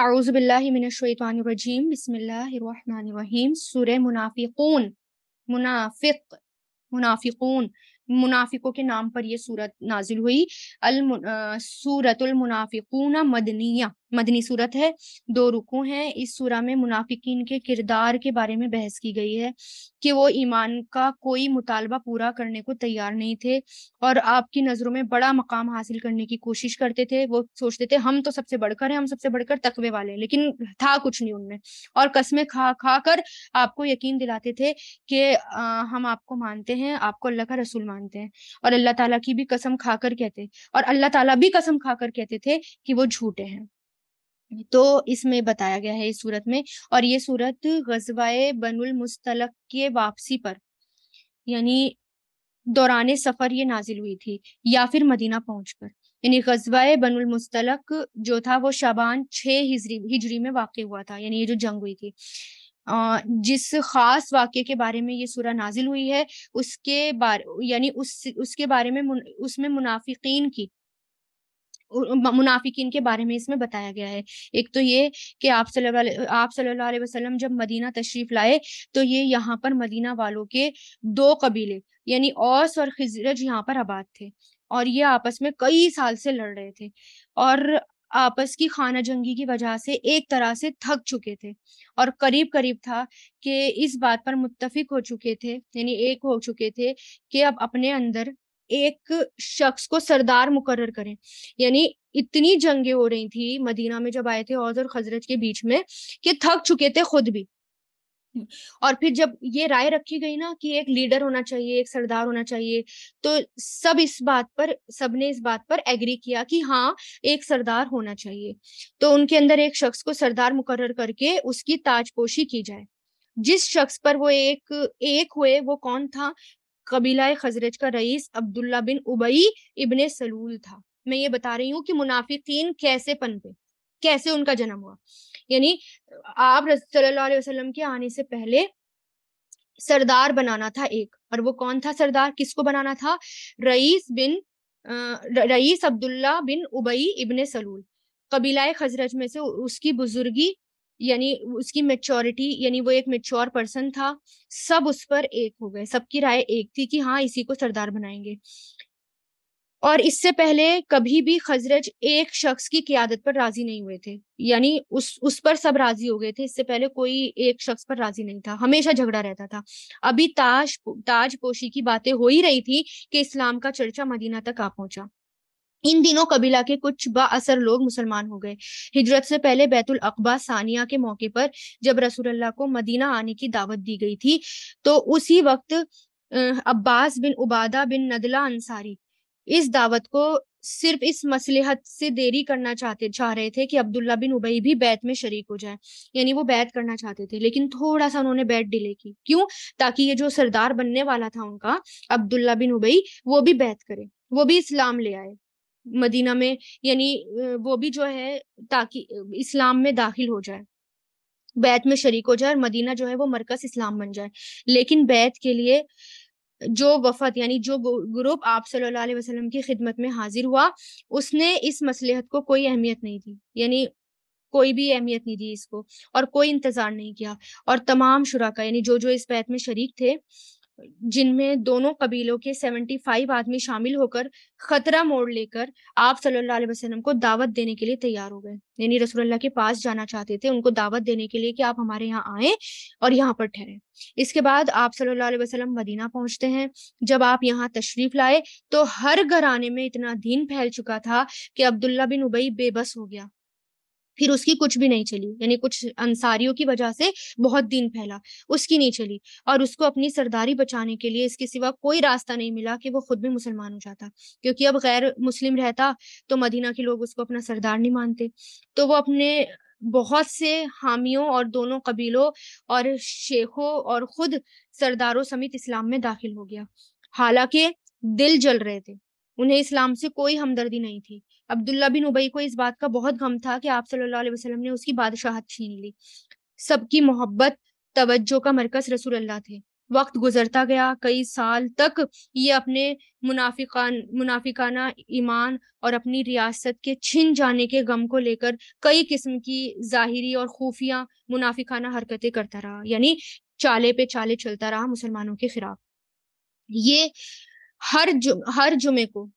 أعوذ بالله من الشيطان الرجيم بسم الله الرحمن الرحيم سورة منافقون منافق منافقون منافقوں کے نام پر یہ سورت نازل ہوئی سورة المنافقون مدنیہ मदनी सूरत है दो रुकू है इस सूरा में मुनाफिकीन के किरदार के बारे में बहस की गई है कि वो ईमान का कोई मुतालबा पूरा करने को तैयार नहीं थे और आपकी नज़रों में बड़ा मकाम हासिल करने की कोशिश करते थे वो सोचते थे हम तो सबसे बढ़कर हैं हम सबसे बढ़कर तकवे वाले हैं लेकिन था कुछ नहीं उनमें और कस्में खा खा कर आपको यकीन दिलाते थे कि हम आपको मानते हैं आपको अल्लाह का रसूल मानते हैं और अल्लाह तला की भी कसम खाकर कहते और अल्लाह तला भी कसम खाकर कहते थे कि वो झूठे हैं तो इसमें बताया गया है इस सूरत में और ये सूरत गजवाए बनुल मुस्तलक के वापसी पर यानी दौरान सफर ये नाजिल हुई थी या फिर मदीना पहुंचकर यानी गजवाए बनुल मुस्तलक जो था वो शाबान छह हिजरी हिजरी में वाक़ हुआ था यानी ये जो जंग हुई थी जिस खास वाक्य के बारे में ये सूरह नाजिल हुई है उसके बारे यानी उस उसके बारे में उसमें मुनाफिकीन की मुनाफिकीन के बारे में इसमें बताया गया है एक तो ये कि आप आप सल्लल्लाहु अलैहि वसल्लम जब मदीना तशरीफ लाए तो ये यहाँ पर मदीना वालों के दो कबीले यानी औस और खिजरज यहाँ पर आबाद थे और ये आपस में कई साल से लड़ रहे थे और आपस की खाना जंगी की वजह से एक तरह से थक चुके थे और करीब करीब था कि इस बात पर मुत्तफिक हो चुके थे यानी एक हो चुके थे कि अब अपने अंदर एक शख्स को सरदार मुकर्र करें यानी इतनी जंगे हो रही थी मदीना में जब आए थे औज और खजरत के बीच में कि थक चुके थे खुद भी और फिर जब ये राय रखी गई ना कि एक लीडर होना चाहिए एक सरदार होना चाहिए तो सब इस बात पर सबने इस बात पर एग्री किया कि हाँ एक सरदार होना चाहिए तो उनके अंदर एक शख्स को सरदार मुकर्र करके उसकी ताजपोशी की जाए जिस शख्स पर वो एक एक हुए वो कौन था कबीला खजरज का rice Abdullah bin Ubayy ibn सलूल था मैं ये बता रही हूँ कि मुनाफिकीन कैसे पनपे कैसे उनका जन्म हुआ यानी आप सल्लल्लाहु वसल्लम के आने से पहले सरदार बनाना था एक और वो कौन था सरदार किसको बनाना था रईस बिन रईस Abdullah bin Ubayy ibn Salul कबीला खजरज में से उसकी बुजुर्गी यानी उसकी मेच्योरिटी यानी वो एक मेच्योर पर्सन था सब उस पर एक हो गए सबकी राय एक थी कि हाँ इसी को सरदार बनाएंगे और इससे पहले कभी भी खजरज एक शख्स की क्यादत पर राजी नहीं हुए थे यानी उस उस पर सब राजी हो गए थे इससे पहले कोई एक शख्स पर राजी नहीं था हमेशा झगड़ा रहता था अभी ताज ताजपोशी की बातें हो ही रही थी कि इस्लाम का चर्चा मदीना तक आ पहुंचा इन दिनों कबीला के कुछ बासर लोग मुसलमान हो गए हिजरत से पहले बैतुल अकबा सानिया के मौके पर जब अल्लाह को मदीना आने की दावत दी गई थी तो उसी वक्त अब्बास बिन उबादा बिन नदला अंसारी इस दावत को सिर्फ इस मसलहत से देरी करना चाहते चाह रहे थे कि अब्दुल्ला बिन उबई भी बैत में शरीक हो जाए यानी वो बैत करना चाहते थे लेकिन थोड़ा सा उन्होंने बैत डिले की क्यों ताकि ये जो सरदार बनने वाला था उनका अब्दुल्ला बिन उबई वो भी बैत करे वो भी इस्लाम ले आए मदीना में यानी वो भी जो है ताकि इस्लाम में दाखिल हो जाए बैत में शरीक हो जाए और मदीना जो है वो मरकज इस्लाम बन जाए लेकिन बैत के लिए जो वफद यानी जो ग्रुप आप सल्लल्लाहु अलैहि वसल्लम की खिदमत में हाजिर हुआ उसने इस मसलहत को कोई अहमियत नहीं दी यानी कोई भी अहमियत नहीं दी इसको और कोई इंतजार नहीं किया और तमाम शुरा का यानी जो जो इस बैत में शरीक थे जिनमें दोनों कबीलों के 75 आदमी शामिल होकर खतरा मोड़ लेकर आप सल्लल्लाहु अलैहि वसल्लम को दावत देने के लिए तैयार हो गए यानी रसूलुल्लाह के पास जाना चाहते थे उनको दावत देने के लिए कि आप हमारे यहाँ आए और यहाँ पर ठहरे इसके बाद आप सल्लल्लाहु अलैहि वसल्लम मदीना पहुंचते हैं जब आप यहाँ तशरीफ लाए तो हर घराने में इतना दीन फैल चुका था कि अब्दुल्ला बिन उबई बेबस हो गया फिर उसकी कुछ भी नहीं चली यानी कुछ अंसारियों की वजह से बहुत दिन फैला उसकी नहीं चली और उसको अपनी सरदारी बचाने के लिए इसके सिवा कोई रास्ता नहीं मिला कि वो खुद भी मुसलमान हो जाता क्योंकि अब गैर मुस्लिम रहता तो मदीना के लोग उसको अपना सरदार नहीं मानते तो वो अपने बहुत से हामियों और दोनों कबीलों और शेखों और खुद सरदारों समेत इस्लाम में दाखिल हो गया हालांकि दिल जल रहे थे उन्हें इस्लाम से कोई हमदर्दी नहीं थी अब्दुल्ला बिन उबई को इस बात का बहुत गम था कि आप सल्लल्लाहु अलैहि वसल्लम ने उसकी बादशाहत छीन ली सबकी मोहब्बत तवज्जो का मरकज रसूल अल्लाह थे वक्त गुजरता गया कई साल तक ये अपने मुनाफिकान मुनाफिकाना ईमान और अपनी रियासत के छिन जाने के गम को लेकर कई किस्म की जाहिरी और खुफिया मुनाफिकाना हरकतें करता रहा यानी चाले पे चाले चलता रहा मुसलमानों के खिलाफ ये हर जुम, हर जुमे को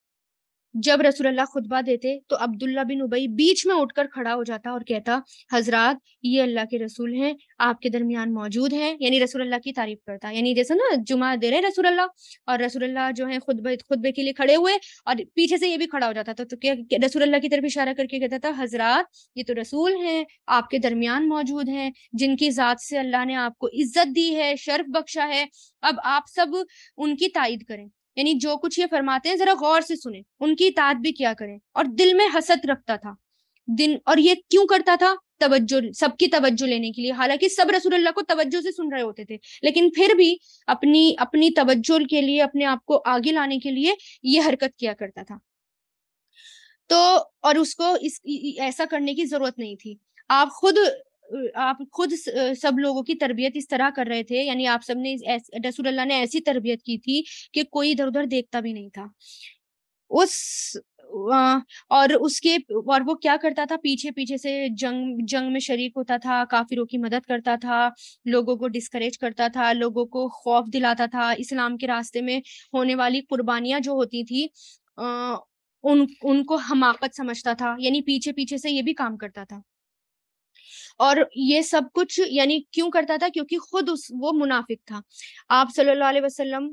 जब रसूलुल्लाह खुतबा देते तो अब्दुल्ला बिन उबई बीच में उठकर खड़ा हो जाता और कहता हजरात ये अल्लाह के रसूल हैं आपके दरमियान मौजूद हैं यानी रसूलुल्लाह की तारीफ करता यानी जैसे ना जुमा दे रहे रसूलुल्लाह और रसूलुल्लाह जो है खुतबे खुतबे के लिए खड़े हुए और पीछे से ये भी खड़ा हो जाता था तो क्या रसूलुल्लाह की तरफ इशारा करके कहता था हजरात ये तो रसूल हैं आपके दरमियान मौजूद हैं जिनकी ज़ात से अल्लाह ने आपको इज्जत दी है शर्फ बख्शा है अब आप सब उनकी तायद करें यानी जो कुछ ये फरमाते हैं जरा गौर से सुने उनकी इताद भी क्या करें और दिल में हसत रखता था दिन और ये क्यों करता था तवज्जो सबकी तवज्जो लेने के लिए हालांकि सब रसूलुल्लाह को तवज्जो से सुन रहे होते थे लेकिन फिर भी अपनी अपनी तवज्जो के लिए अपने आप को आगे लाने के लिए ये हरकत किया करता था तो और उसको इस ऐसा करने की जरूरत नहीं थी आप खुद आप खुद सब लोगों की तरबियत इस तरह कर रहे थे यानी आप सबने रसूलल्लाह ने ऐसी तरबियत की थी कि कोई इधर उधर देखता भी नहीं था उस और उसके और वो क्या करता था पीछे पीछे से जंग जंग में शरीक होता था काफिरों की मदद करता था लोगों को डिस्करेज करता था लोगों को खौफ दिलाता था इस्लाम के रास्ते में होने वाली कुर्बानियां जो होती थी उन उनको हमाकत समझता था यानी पीछे पीछे से ये भी काम करता था और ये सब कुछ यानी क्यों करता था क्योंकि खुद उस वो मुनाफिक था आप सल्लल्लाहु अलैहि वसल्लम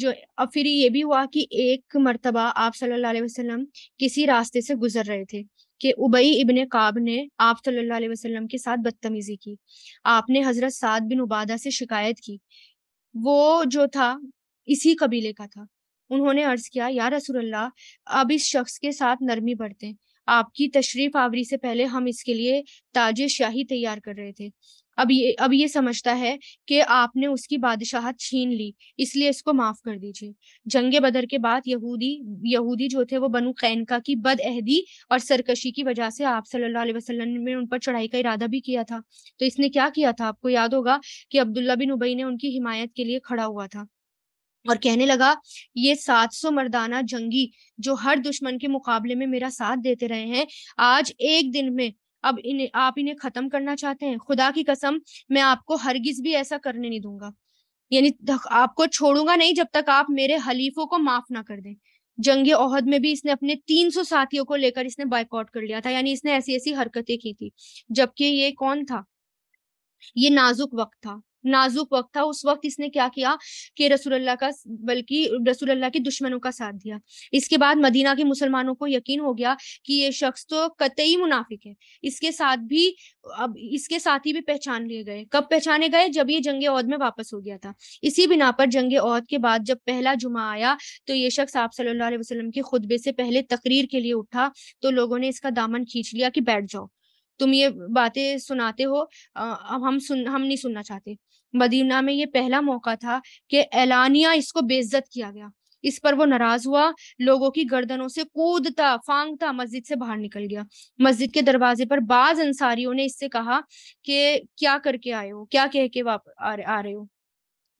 जो अब फिर ये भी हुआ कि एक मरतबा आप सल्लल्लाहु अलैहि वसल्लम किसी रास्ते से गुजर रहे थे कि उबई इबन काब ने आप सल्लल्लाहु अलैहि वसल्लम के साथ बदतमीजी की आपने हजरत साद बिन उबादा से शिकायत की वो जो था इसी कबीले का था उन्होंने अर्ज किया या रसूल अल्लाह अब इस शख्स के साथ नरमी बरतें आपकी तशरीफ आवरी से पहले हम इसके लिए ताजे शाही तैयार कर रहे थे अब ये अब ये समझता है कि आपने उसकी बादशाहत छीन ली इसलिए इसको माफ कर दीजिए जंग बदर के बाद यहूदी यहूदी जो थे वो बनु कैनका की बदअहदी और सरकशी की वजह से आप सल्लल्लाहु अलैहि वसल्लम ने उन पर चढ़ाई का इरादा भी किया था तो इसने क्या किया था आपको याद होगा कि अब्दुल्ला बिन उबई ने उनकी हिमायत के लिए खड़ा हुआ था और कहने लगा ये 700 मर्दाना जंगी जो हर दुश्मन के मुकाबले में मेरा साथ देते रहे हैं आज एक दिन में अब इन आप इन्हें खत्म करना चाहते हैं खुदा की कसम मैं आपको हरगिज भी ऐसा करने नहीं दूंगा यानी आपको छोड़ूंगा नहीं जब तक आप मेरे हलीफों को माफ ना कर दें जंग ओहद में भी इसने अपने 300 साथियों को लेकर इसने बाइकआउट कर लिया था यानी इसने ऐसी ऐसी हरकतें की थी जबकि ये कौन था ये नाजुक वक्त था नाजुक वक्त था उस वक्त इसने क्या किया कि रसूलुल्लाह का बल्कि रसूलुल्लाह के दुश्मनों का साथ दिया इसके बाद मदीना के मुसलमानों को यकीन हो गया कि ये शख्स तो कतई मुनाफिक है इसके साथ भी अब इसके ही भी पहचान लिए गए कब पहचाने गए जब ये जंगे औद में वापस हो गया था इसी बिना पर जंगे औद के बाद जब पहला जुमा आया तो ये शख्स आप सल्लल्लाहु वसलम के खुतबे से पहले तकरीर के लिए उठा तो लोगों ने इसका दामन खींच लिया कि बैठ जाओ तुम ये बातें सुनाते हो अब हम सुन हम नहीं सुनना चाहते मदीना में ये पहला मौका था कि एलानिया इसको बेइज्जत किया गया इस पर वो नाराज हुआ लोगों की गर्दनों से कूदता फांगता मस्जिद से बाहर निकल गया मस्जिद के दरवाजे पर बाज अंसारियों ने इससे कहा कि क्या करके आए हो क्या कह के वाप, आ, आ रहे हो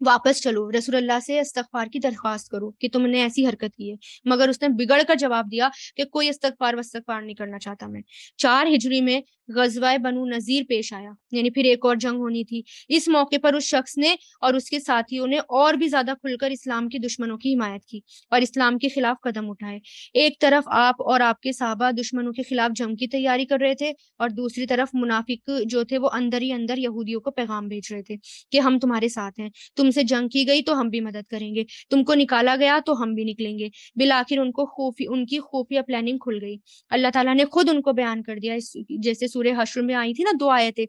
वापस चलो रसूलुल्लाह से इस्तफार की दरख्वास्त करो कि तुमने ऐसी हरकत की है मगर उसने बिगड़ कर जवाब दिया कि कोई इस्तफार वस्तफार नहीं करना चाहता मैं चार हिजरी में गजवाए बनु नजीर पेश आया यानी फिर एक और जंग होनी थी इस मौके पर उस शख्स ने और उसके साथियों ने और भी ज्यादा खुलकर इस्लाम के दुश्मनों की हिमायत की और इस्लाम के खिलाफ कदम उठाए एक तरफ आप और आपके साहबा दुश्मनों के खिलाफ जंग की तैयारी कर रहे थे और दूसरी तरफ मुनाफिक जो थे वो अंदर ही अंदर यहूदियों को पैगाम भेज रहे थे कि हम तुम्हारे साथ हैं तुमसे जंग की गई तो हम भी मदद करेंगे तुमको निकाला गया तो हम भी निकलेंगे बिलाखिर उनको खूफी उनकी खुफिया प्लानिंग खुल गई अल्लाह तला ने खुद उनको बयान कर दिया जैसे सूर्य हशर में आई थी ना दो आए थे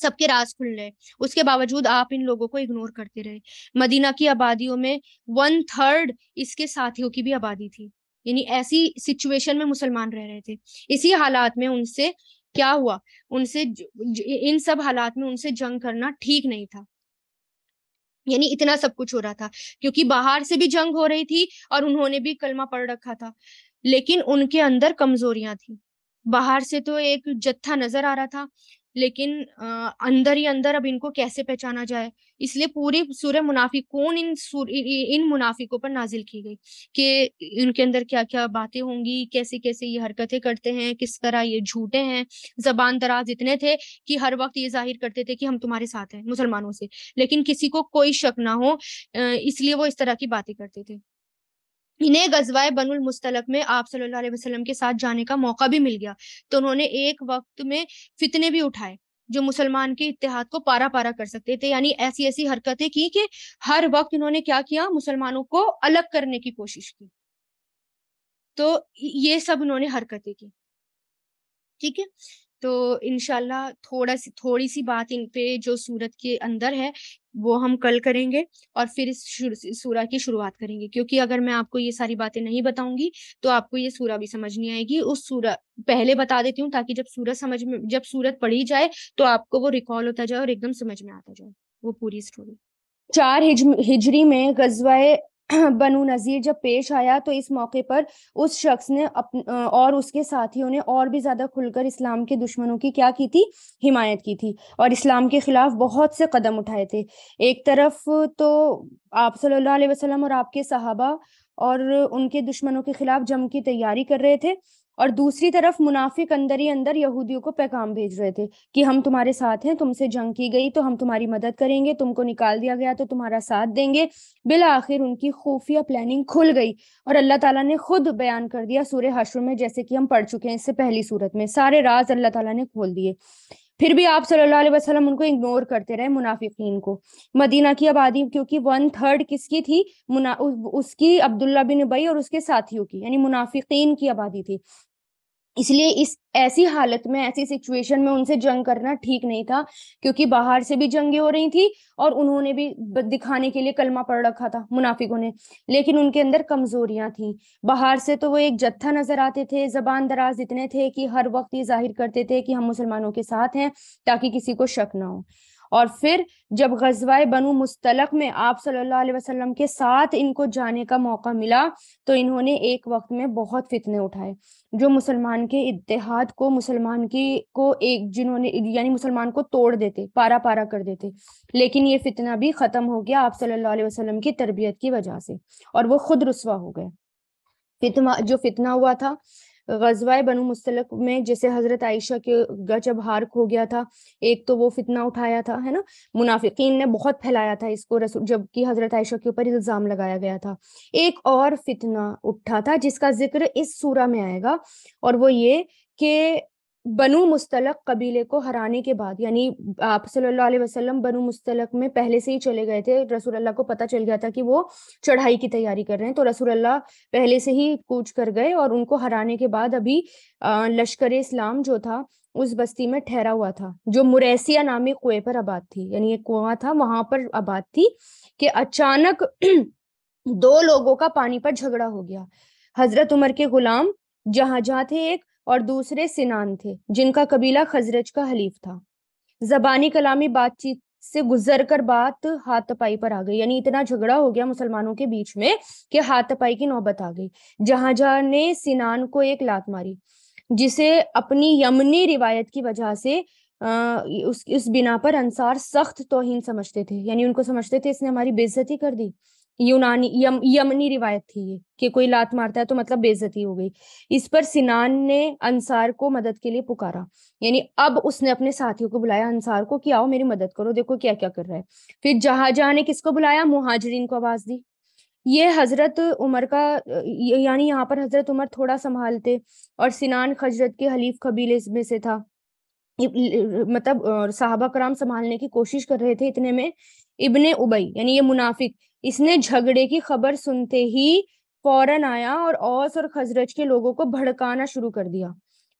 सबके राज खुल रहे उसके बावजूद आप इन लोगों को इग्नोर करते रहे मदीना की आबादियों में वन थर्ड इसके साथियों की भी आबादी थी यानी ऐसी सिचुएशन में मुसलमान रह रहे थे इसी हालात में उनसे क्या हुआ उनसे ज, इन सब हालात में उनसे जंग करना ठीक नहीं था यानी इतना सब कुछ हो रहा था क्योंकि बाहर से भी जंग हो रही थी और उन्होंने भी कलमा पढ़ रखा था लेकिन उनके अंदर कमजोरियां थी बाहर से तो एक जत्था नजर आ रहा था लेकिन आ, अंदर ही अंदर अब इनको कैसे पहचाना जाए इसलिए पूरी सूर्य मुनाफी कौन इन सूर, इन मुनाफिकों पर नाजिल की गई कि इनके अंदर क्या क्या बातें होंगी कैसे कैसे ये हरकतें करते हैं किस तरह ये झूठे हैं जबान दराज इतने थे कि हर वक्त ये जाहिर करते थे कि हम तुम्हारे साथ हैं मुसलमानों से लेकिन किसी को कोई शक ना हो इसलिए वो इस तरह की बातें करते थे इन्हें गजवाए बनुल मुस्तलक में आप सल्लल्लाहु अलैहि वसल्लम के साथ जाने का मौका भी मिल गया तो उन्होंने एक वक्त में फितने भी उठाए जो मुसलमान के इतिहाद को पारा पारा कर सकते थे यानी ऐसी ऐसी हरकतें की कि हर वक्त इन्होंने क्या किया मुसलमानों को अलग करने की कोशिश की तो ये सब उन्होंने हरकतें की ठीक है तो इनशाला थोड़ा सी थोड़ी सी बात इन पे जो सूरत के अंदर है वो हम कल करेंगे और फिर इस सूरा की शुरुआत करेंगे क्योंकि अगर मैं आपको ये सारी बातें नहीं बताऊंगी तो आपको ये सूरा भी समझ नहीं आएगी उस सूरा पहले बता देती हूँ ताकि जब सूरत समझ में जब सूरत पढ़ी जाए तो आपको वो रिकॉल होता जाए और एकदम समझ में आता जाए वो पूरी स्टोरी चार हिज, हिजरी में गजवाए बनु नज़ीर जब पेश आया तो इस मौके पर उस शख्स ने और उसके साथियों ने और भी ज़्यादा खुलकर इस्लाम के दुश्मनों की क्या की थी हिमायत की थी और इस्लाम के ख़िलाफ़ बहुत से कदम उठाए थे एक तरफ तो आप सल्लल्लाहु अलैहि वसल्लम और आपके सहाबा और उनके दुश्मनों के खिलाफ जम की तैयारी कर रहे थे और दूसरी तरफ मुनाफिक अंदर ही अंदर यहूदियों को पैगाम भेज रहे थे कि हम तुम्हारे साथ हैं तुमसे जंग की गई तो हम तुम्हारी मदद करेंगे तुमको निकाल दिया गया तो तुम्हारा साथ देंगे बिल आखिर उनकी खुफिया प्लानिंग खुल गई और अल्लाह ताला ने खुद बयान कर दिया सूर्य हशर में जैसे कि हम पढ़ चुके हैं इससे पहली सूरत में सारे राज अल्लाह तला ने खोल दिए फिर भी आप सल्लल्लाहु अलैहि वसल्लम उनको इग्नोर करते रहे मुनाफिकीन को मदीना की आबादी क्योंकि वन थर्ड किसकी थी मुना उसकी अब्दुल्ला बिन उबई और उसके साथियों की यानी मुनाफिकीन की आबादी थी इसलिए इस ऐसी हालत में ऐसी सिचुएशन में उनसे जंग करना ठीक नहीं था क्योंकि बाहर से भी जंगे हो रही थी और उन्होंने भी दिखाने के लिए कलमा पढ़ रखा था मुनाफिकों ने लेकिन उनके अंदर कमजोरियां थी बाहर से तो वो एक जत्था नजर आते थे जबान दराज इतने थे कि हर वक्त ये जाहिर करते थे कि हम मुसलमानों के साथ हैं ताकि किसी को शक ना हो और फिर जब गजवाए बनु मुस्तलक में आप सल्लल्लाहु अलैहि वसल्लम के साथ इनको जाने का मौका मिला तो इन्होंने एक वक्त में बहुत फितने उठाए जो मुसलमान के इतिहाद को मुसलमान की को एक जिन्होंने यानी मुसलमान को तोड़ देते पारा पारा कर देते लेकिन ये फितना भी खत्म हो गया आप सल्लल्लाहु अलैहि वसल्लम की तरबियत की वजह से और वो खुद रसवा हो गए फितना जो फितना हुआ था गजवा बनु मुस्तलक में जैसे हजरत आयशा के जब हार खो गया था एक तो वो फितना उठाया था है ना मुनाफिकीन ने बहुत फैलाया था इसको रसूल जबकि हजरत आयशा के ऊपर इल्जाम लगाया गया था एक और फितना उठा था जिसका जिक्र इस सूरा में आएगा और वो ये कि बनु मुस्तलक कबीले को हराने के बाद यानी आप सल्लल्लाहु अलैहि वसल्लम बनु मुस्तलक में पहले से ही चले गए थे रसूल अल्लाह को पता चल गया था कि वो चढ़ाई की तैयारी कर रहे हैं तो रसूल अल्लाह पहले से ही कूच कर गए और उनको हराने के बाद अभी लश्कर इस्लाम जो था उस बस्ती में ठहरा हुआ था जो मुरैसिया नामी कुएं पर आबाद थी यानी एक कुआ था वहां पर आबाद थी कि अचानक दो लोगों का पानी पर झगड़ा हो गया हजरत उमर के गुलाम जहां जहां थे एक और दूसरे सिनान थे जिनका कबीला खजरज का हलीफ था जबानी कलामी बातचीत से गुजर कर बात हाथपाई पर आ गई यानी इतना झगड़ा हो गया मुसलमानों के बीच में कि हाथपाई की नौबत आ गई जहां ने सिनान को एक लात मारी जिसे अपनी यमनी रिवायत की वजह से आ, उस उस बिना पर अंसार सख्त तोहिन समझते थे यानी उनको समझते थे इसने हमारी बेइज्जती कर दी यूनानी यम यमनी रिवायत थी ये कि कोई लात मारता है तो मतलब बेजती हो गई इस पर सिनान ने अंसार को मदद के लिए पुकारा यानी अब उसने अपने साथियों को बुलाया अंसार को कि आओ मेरी मदद करो देखो क्या क्या कर रहा है फिर जहां ने किसको बुलाया मुहाजरीन को आवाज दी ये हजरत उमर का यानी यहाँ पर हजरत उमर थोड़ा संभालते और सिनान खजरत के हलीफ कबीले में से था मतलब साहबा कराम संभालने की कोशिश कर रहे थे इतने में इब्ने उबई यानी ये मुनाफिक इसने झगड़े की खबर सुनते ही फौरन आया और औस और खजरज के लोगों को भड़काना शुरू कर दिया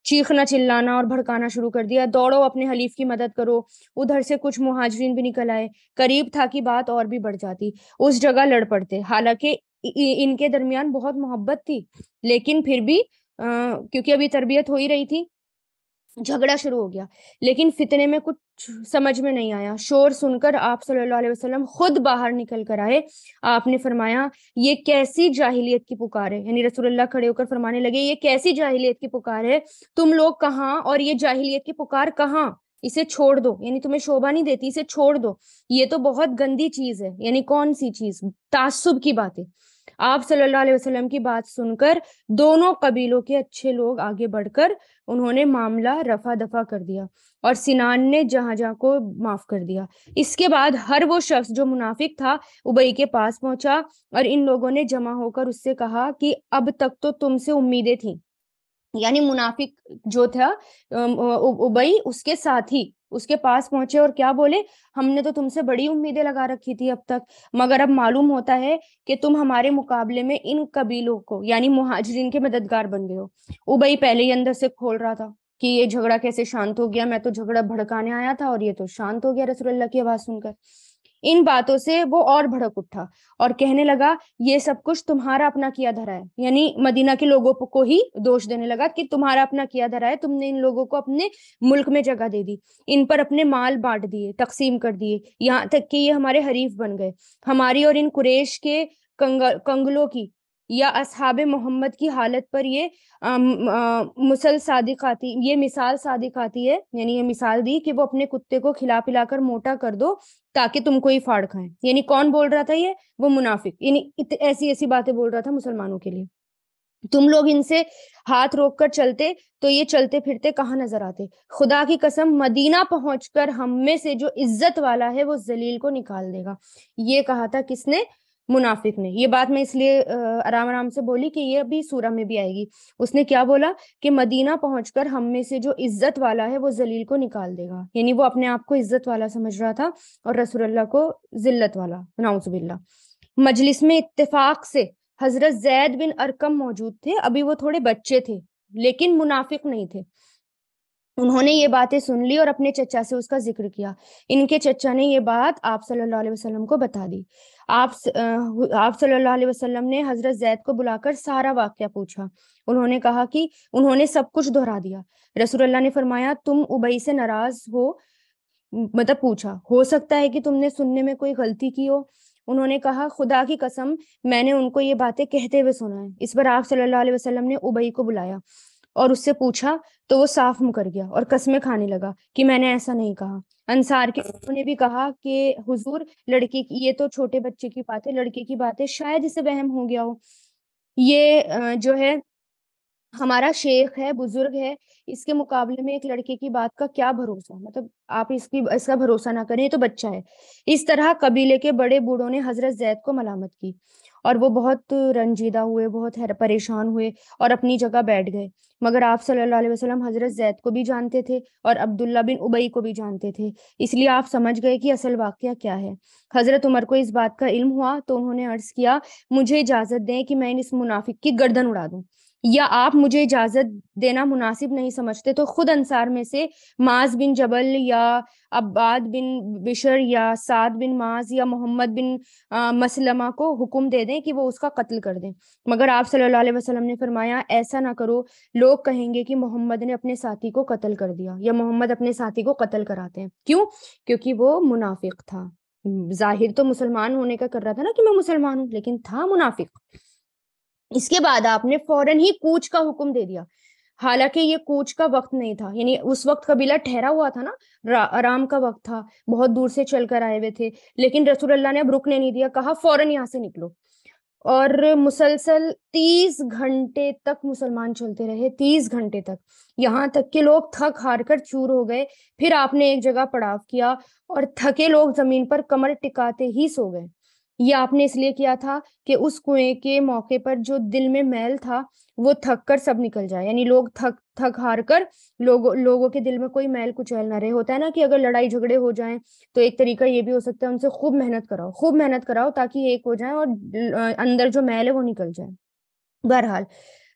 चीखना चिल्लाना और भड़काना शुरू कर दिया दौड़ो अपने हलीफ की मदद करो उधर से कुछ मुहाजरीन भी निकल आए करीब था कि बात और भी बढ़ जाती उस जगह लड़ पड़ते हालांकि इनके दरमियान बहुत मोहब्बत थी लेकिन फिर भी आ, क्योंकि अभी तरबियत हो ही रही थी झगड़ा शुरू हो गया लेकिन फितने में कुछ समझ में नहीं आया शोर सुनकर आप सल्लल्लाहु अलैहि वसल्लम खुद बाहर निकल कर आए आपने फरमाया ये कैसी जाहिलियत की पुकार है यानी रसूलुल्लाह खड़े होकर फरमाने लगे ये कैसी जाहिलियत की पुकार है तुम लोग कहाँ और ये जाहिलियत की पुकार कहाँ इसे छोड़ दो यानी तुम्हें शोभा नहीं देती इसे छोड़ दो ये तो बहुत गंदी चीज है यानी कौन सी चीज तासुब की बात है आप सल्लल्लाहु अलैहि वसल्लम की बात सुनकर दोनों कबीलों के अच्छे लोग आगे बढ़कर उन्होंने मामला रफा दफा कर दिया और सिनान ने जहां को माफ कर दिया इसके बाद हर वो शख्स जो मुनाफिक था उबई के पास पहुंचा और इन लोगों ने जमा होकर उससे कहा कि अब तक तो तुमसे उम्मीदें थी यानी मुनाफिक जो था उबई उसके साथ ही उसके पास पहुंचे और क्या बोले हमने तो तुमसे बड़ी उम्मीदें लगा रखी थी अब तक मगर अब मालूम होता है कि तुम हमारे मुकाबले में इन कबीलों को यानी मुहाजरीन के मददगार बन गए हो उबई पहले ही अंदर से खोल रहा था कि ये झगड़ा कैसे शांत हो गया मैं तो झगड़ा भड़काने आया था और ये तो शांत हो गया रसूलुल्लाह की आवाज सुनकर इन बातों से वो और भड़क उठा और कहने लगा ये सब कुछ तुम्हारा अपना किया धरा है यानी मदीना के लोगों को ही दोष देने लगा कि तुम्हारा अपना किया धरा है तुमने इन लोगों को अपने मुल्क में जगह दे दी इन पर अपने माल बांट दिए तकसीम कर दिए यहाँ तक कि ये हमारे हरीफ बन गए हमारी और इन कुरेश के कंग कंगलों की या असहाब मोहम्मद की हालत पर ये मुसल सादिक आती ये मिसाल सादिक आती है यानी ये मिसाल दी कि वो अपने कुत्ते को खिला पिला कर मोटा कर दो ताकि तुमको ही फाड़ खाए यानी कौन बोल रहा था ये वो मुनाफिक यानी ऐसी ऐसी बातें बोल रहा था मुसलमानों के लिए तुम लोग इनसे हाथ रोक कर चलते तो ये चलते फिरते कहाँ नजर आते खुदा की कसम मदीना पहुंचकर हम में से जो इज्जत वाला है वो जलील को निकाल देगा ये कहा था किसने मुनाफिक ने ये बात मैं इसलिए आराम आराम से बोली कि ये अभी सूरह में भी आएगी उसने क्या बोला कि मदीना पहुंचकर हम में से जो इज्जत वाला है वो जलील को निकाल देगा यानी वो अपने आप को इज्जत वाला समझ रहा था और रसूलुल्लाह को जिल्लत वाला नाउजबिल्ला मजलिस में इत्तेफाक से हजरत जैद बिन अरकम मौजूद थे अभी वो थोड़े बच्चे थे लेकिन मुनाफिक नहीं थे उन्होंने ये बातें सुन ली और अपने चचा से उसका जिक्र किया इनके चचा ने ये बात आप सल्लल्लाहु अलैहि वसल्लम को बता दी आप आप सल्लल्लाहु अलैहि वसल्लम ने हजरत जैद को बुलाकर सारा वाक्य पूछा उन्होंने कहा कि उन्होंने सब कुछ दोहरा दिया रसूलुल्लाह ने फरमाया तुम उबई से नाराज हो मतलब पूछा हो सकता है कि तुमने सुनने में कोई गलती की हो उन्होंने कहा खुदा की कसम मैंने उनको ये बातें कहते हुए सुना है इस पर आप सल्लल्लाहु अलैहि वसल्लम ने उबई को बुलाया और उससे पूछा तो वो साफ मुकर गया और कसमें खाने लगा कि मैंने ऐसा नहीं कहा अंसार के हाँ। ने भी कहा कि हुजूर लड़के की ये तो छोटे बच्चे की बात है लड़के की बात है शायद इसे वहम हो गया हो ये जो है हमारा शेख है बुजुर्ग है इसके मुकाबले में एक लड़के की बात का क्या भरोसा मतलब आप इसकी इसका भरोसा ना करें तो बच्चा है इस तरह कबीले के बड़े बूढ़ों ने हजरत जैद को मलामत की और वो बहुत रंजीदा हुए बहुत परेशान हुए और अपनी जगह बैठ गए मगर आप सल्लल्लाहु अलैहि वसल्लम हजरत जैद को भी जानते थे और अब्दुल्ला बिन उबई को भी जानते थे इसलिए आप समझ गए कि असल वाक्य क्या है हजरत उमर को इस बात का इल्म हुआ तो उन्होंने अर्ज किया मुझे इजाजत दें कि मैं इस मुनाफिक की गर्दन उड़ा दूं या आप मुझे इजाज़त देना मुनासिब नहीं समझते तो ख़ुद अंसार में से माज बिन जबल या अब्बाद बिन बिशर या साद बिन माज या मोहम्मद बिन मसलमा को हुक्म दे दें कि वो उसका कत्ल कर दें मगर आप सल्लल्लाहु अलैहि वसल्लम ने फरमाया ऐसा ना करो लोग कहेंगे कि मोहम्मद ने अपने साथी को कत्ल कर दिया या मोहम्मद अपने साथी को कत्ल कराते हैं क्यों क्योंकि वो मुनाफिक था जाहिर तो मुसलमान होने का कर रहा था ना कि मैं मुसलमान हूँ लेकिन था मुनाफिक इसके बाद आपने फौरन ही कूच का हुक्म दे दिया हालांकि ये कूच का वक्त नहीं था यानी उस वक्त कबीला ठहरा हुआ था ना आराम का वक्त था बहुत दूर से चलकर आए हुए थे लेकिन अल्लाह ने अब रुकने नहीं दिया कहा फौरन यहाँ से निकलो और मुसलसल तीस घंटे तक मुसलमान चलते रहे तीस घंटे तक यहाँ तक के लोग थक हार कर चूर हो गए फिर आपने एक जगह पड़ाव किया और थके लोग जमीन पर कमर टिकाते ही सो गए ये आपने इसलिए किया था कि उस कुएं के मौके पर जो दिल में मैल था वो थक कर सब निकल जाए यानी लोग थक थक हार कर लोग, लोगों के दिल में कोई मैल कुचैल ना रहे होता है ना कि अगर लड़ाई झगड़े हो जाएं तो एक तरीका ये भी हो सकता है उनसे खूब मेहनत कराओ खूब मेहनत कराओ ताकि एक हो जाए और अंदर जो मैल है वो निकल जाए बहरहाल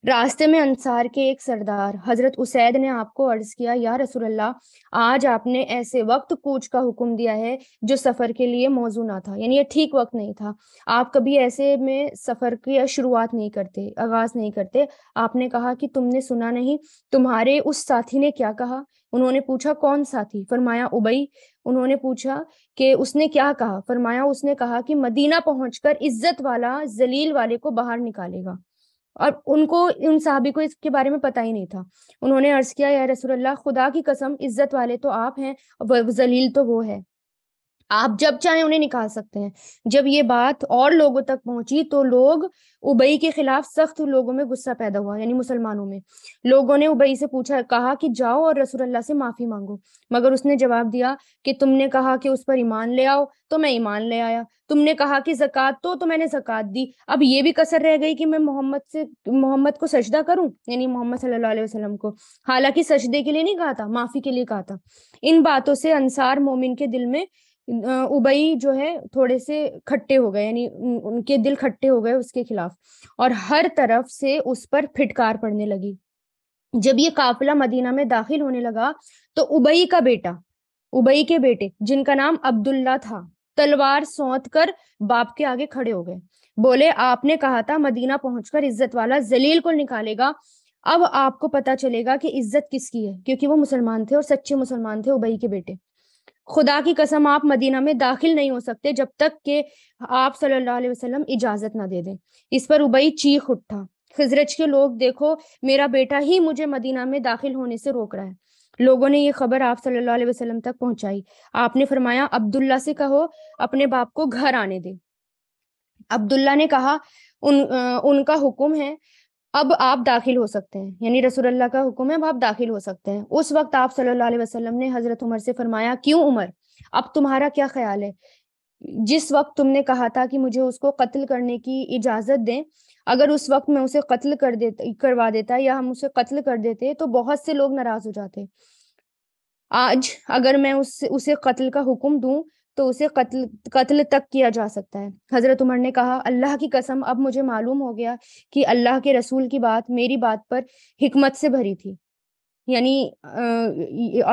रास्ते में अंसार के एक सरदार हजरत उसैद ने आपको अर्ज किया या रसूलल्लाह आज आपने ऐसे वक्त कूच का हुक्म दिया है जो सफर के लिए मौजू ना था यानी ये ठीक वक्त नहीं था आप कभी ऐसे में सफर की शुरुआत नहीं करते आगाज नहीं करते आपने कहा कि तुमने सुना नहीं तुम्हारे उस साथी ने क्या कहा उन्होंने पूछा कौन साथी फरमाया उबई उन्होंने पूछा कि उसने क्या कहा फरमाया उसने कहा कि मदीना पहुंचकर इज्जत वाला जलील वाले को बाहर निकालेगा और उनको उन साहबी को इसके बारे में पता ही नहीं था उन्होंने अर्ज किया या रसूलल्लाह खुदा की कसम इज्जत वाले तो आप हैं जलील तो वो है आप जब चाहे उन्हें निकाल सकते हैं जब ये बात और लोगों तक पहुंची तो लोग उबई के खिलाफ सख्त लोगों में गुस्सा पैदा हुआ यानी मुसलमानों में लोगों ने उबई से पूछा कहा कि जाओ और रसूल अल्लाह से माफी मांगो मगर उसने जवाब दिया कि तुमने कहा कि उस पर ईमान ले आओ तो मैं ईमान ले आया तुमने कहा कि जक़ात तो तो मैंने जक़ात दी अब ये भी कसर रह गई कि मैं मोहम्मद से मोहम्मद को सजदा करूं यानी मोहम्मद सल्लल्लाहु अलैहि वसल्लम को हालांकि सजदे के लिए नहीं कहा था माफी के लिए कहा था इन बातों से अंसार मोमिन के दिल में उबई जो है थोड़े से खट्टे हो गए यानी उनके दिल खट्टे हो गए उसके खिलाफ और हर तरफ से उस पर फिटकार पड़ने लगी जब ये काफिला मदीना में दाखिल होने लगा तो उबई का बेटा उबई के बेटे जिनका नाम अब्दुल्ला था तलवार सौंत कर बाप के आगे खड़े हो गए बोले आपने कहा था मदीना पहुंचकर इज्जत वाला जलील को निकालेगा अब आपको पता चलेगा कि इज्जत किसकी है क्योंकि वो मुसलमान थे और सच्चे मुसलमान थे उबई के बेटे खुदा की कसम आप मदीना में दाखिल नहीं हो सकते जब तक के आप सल्लल्लाहु अलैहि वसल्लम इजाजत ना दे दें इस पर उबई चीख उठा खजरज के लोग देखो मेरा बेटा ही मुझे मदीना में दाखिल होने से रोक रहा है लोगों ने यह खबर आप सल्लल्लाहु अलैहि वसल्लम तक पहुंचाई आपने फरमाया अब्दुल्ला से कहो अपने बाप को घर आने दे अब्दुल्ला ने कहा उन आ, उनका हुक्म है अब आप दाखिल हो सकते हैं यानी अल्लाह का हुक्म है अब आप दाखिल हो सकते हैं उस वक्त आप सल्लल्लाहु अलैहि वसल्लम ने हजरत उमर से फरमाया क्यों उमर अब तुम्हारा क्या ख्याल है जिस वक्त तुमने कहा था कि मुझे उसको कत्ल करने की इजाजत दें अगर उस वक्त मैं उसे कत्ल कर दे करवा देता या हम उसे कत्ल कर देते तो बहुत से लोग नाराज हो जाते आज अगर मैं उससे उसे कत्ल का हुक्म दूं तो उसे कत्ल कत्ल तक किया जा सकता है हज़रत उमर ने कहा अल्लाह की कसम अब मुझे मालूम हो गया कि अल्लाह के रसूल की बात मेरी बात पर हमत से भरी थी यानी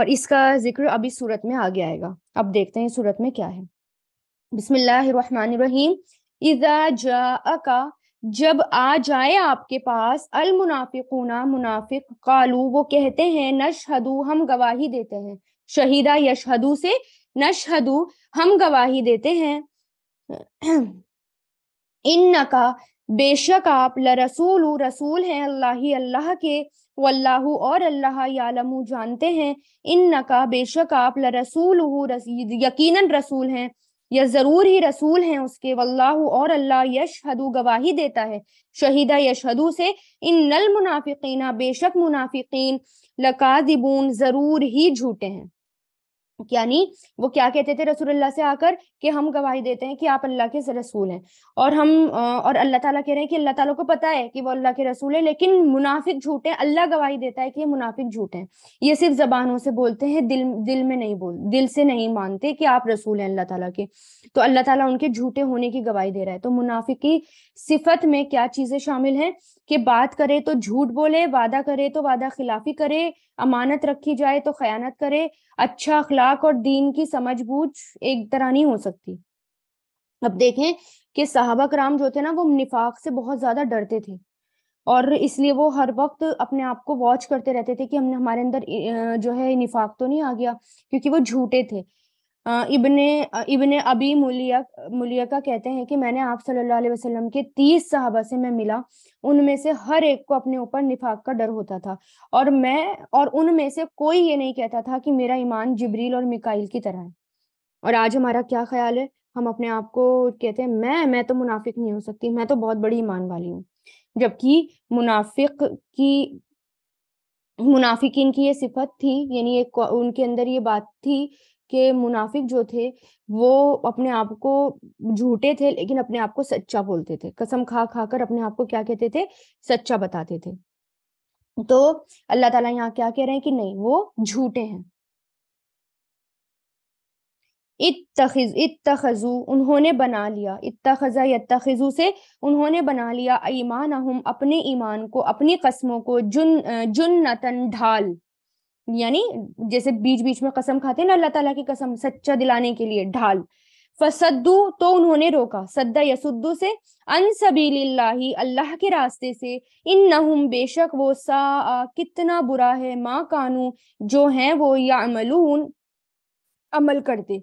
और इसका जिक्र अभी सूरत में आगे आएगा अब देखते हैं सूरत में क्या है बिस्मिल्लाहिर्रहमानिर्रहीम इज़ा जाअका जब आ जाए आपके पास अल मुनाफिकूना मुनाफिक कालू वो कहते हैं नशहदू हम गवाही देते हैं शहीदा यशहदू से नशहदु हम गवाही देते हैं इन का बेशक आप लरसूल रसूल हैं अल्लाह ही अल्लाह के वल्लाहु और अल्लाह यालमू जानते हैं इन का बेशक आप लरसूल रस, यकीनन रसूल हैं या जरूर ही रसूल हैं उसके वल्लाहु और अल्लाह यशहदु गवाही देता है शहीदा यशहदु से इन नल मुनाफिकीना बेशक मुनाफिकीन लकाजिबून जरूर ही झूठे हैं यानी वो क्या कहते थे रसूलुल्लाह से आकर कि हम गवाही देते हैं कि आप अल्लाह के रसूल हैं और हम और अल्लाह ताला कह रहे हैं कि अल्लाह ताला को पता है कि वो अल्लाह के रसूल है लेकिन मुनाफिक झूठे अल्लाह गवाही देता है कि ये मुनाफिक झूठे हैं ये सिर्फ जबानों से बोलते हैं दिल दिल में नहीं बोल दिल से नहीं मानते कि आप रसूल हैं अल्लाह ताला के तो अल्लाह ताला उनके झूठे होने की गवाही दे रहा है तो मुनाफिक की सिफत में क्या चीजें शामिल है कि बात करे तो झूठ बोले वादा करे तो वादा खिलाफी करे अमानत रखी जाए तो खयानत करे अच्छा अखलाक और दीन की समझ बूझ एक तरह नहीं हो सकती सकती अब देखें कि सहाबक कराम जो थे ना वो निफाक से बहुत ज्यादा डरते थे और इसलिए वो हर वक्त अपने आप को वॉच करते रहते थे कि हमने हमारे अंदर जो है निफाक तो नहीं आ गया क्योंकि वो झूठे थे इबने इबने अबी मुलिया मुलिया का कहते हैं कि मैंने आप सल्लल्लाहु अलैहि वसल्लम के तीस साहबा से मैं मिला उनमें से हर एक को अपने ऊपर निफाक का डर होता था और मैं और उनमें से कोई ये नहीं कहता था कि मेरा ईमान जबरील और मिकाइल की तरह है और आज हमारा क्या ख्याल है हम अपने आप को कहते हैं मैं मैं तो मुनाफिक नहीं हो सकती मैं तो बहुत बड़ी ईमान वाली हूँ जबकि मुनाफिक की मुनाफिक की ये सिफत थी यानी एक उनके अंदर ये बात थी कि मुनाफिक जो थे वो अपने आप को झूठे थे लेकिन अपने आप को सच्चा बोलते थे कसम खा खा कर अपने आप को क्या कहते थे सच्चा बताते थे तो अल्लाह ताला यहाँ क्या कह रहे हैं कि नहीं वो झूठे हैं इतखज इतखजू उन्होंने बना लिया इतखजा यतखजू से उन्होंने बना लिया ईमान अहम अपने ईमान को अपनी कस्मों को जुन नतन ढाल यानी जैसे बीच बीच में कसम खाते हैं ना अल्लाह ताला की कसम सच्चा दिलाने के लिए ढाल फसद्दू तो उन्होंने रोका सद्दा यसुद्दू से अन सबी अल्लाह के रास्ते से इन नहुम बेशक वो सा कितना बुरा है माँ कानू जो है वो या अमलून अमल करते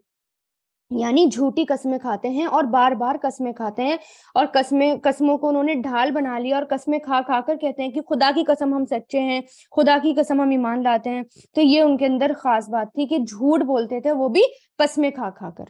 यानी झूठी कस्में खाते हैं और बार बार कस्में खाते हैं और कस्में कस्मों को उन्होंने ढाल बना लिया और कस्में खा खा कर कहते हैं कि खुदा की कसम हम सच्चे हैं खुदा की कसम हम ईमान लाते हैं तो ये उनके अंदर खास बात थी कि झूठ बोलते थे वो भी कस्में खा खा कर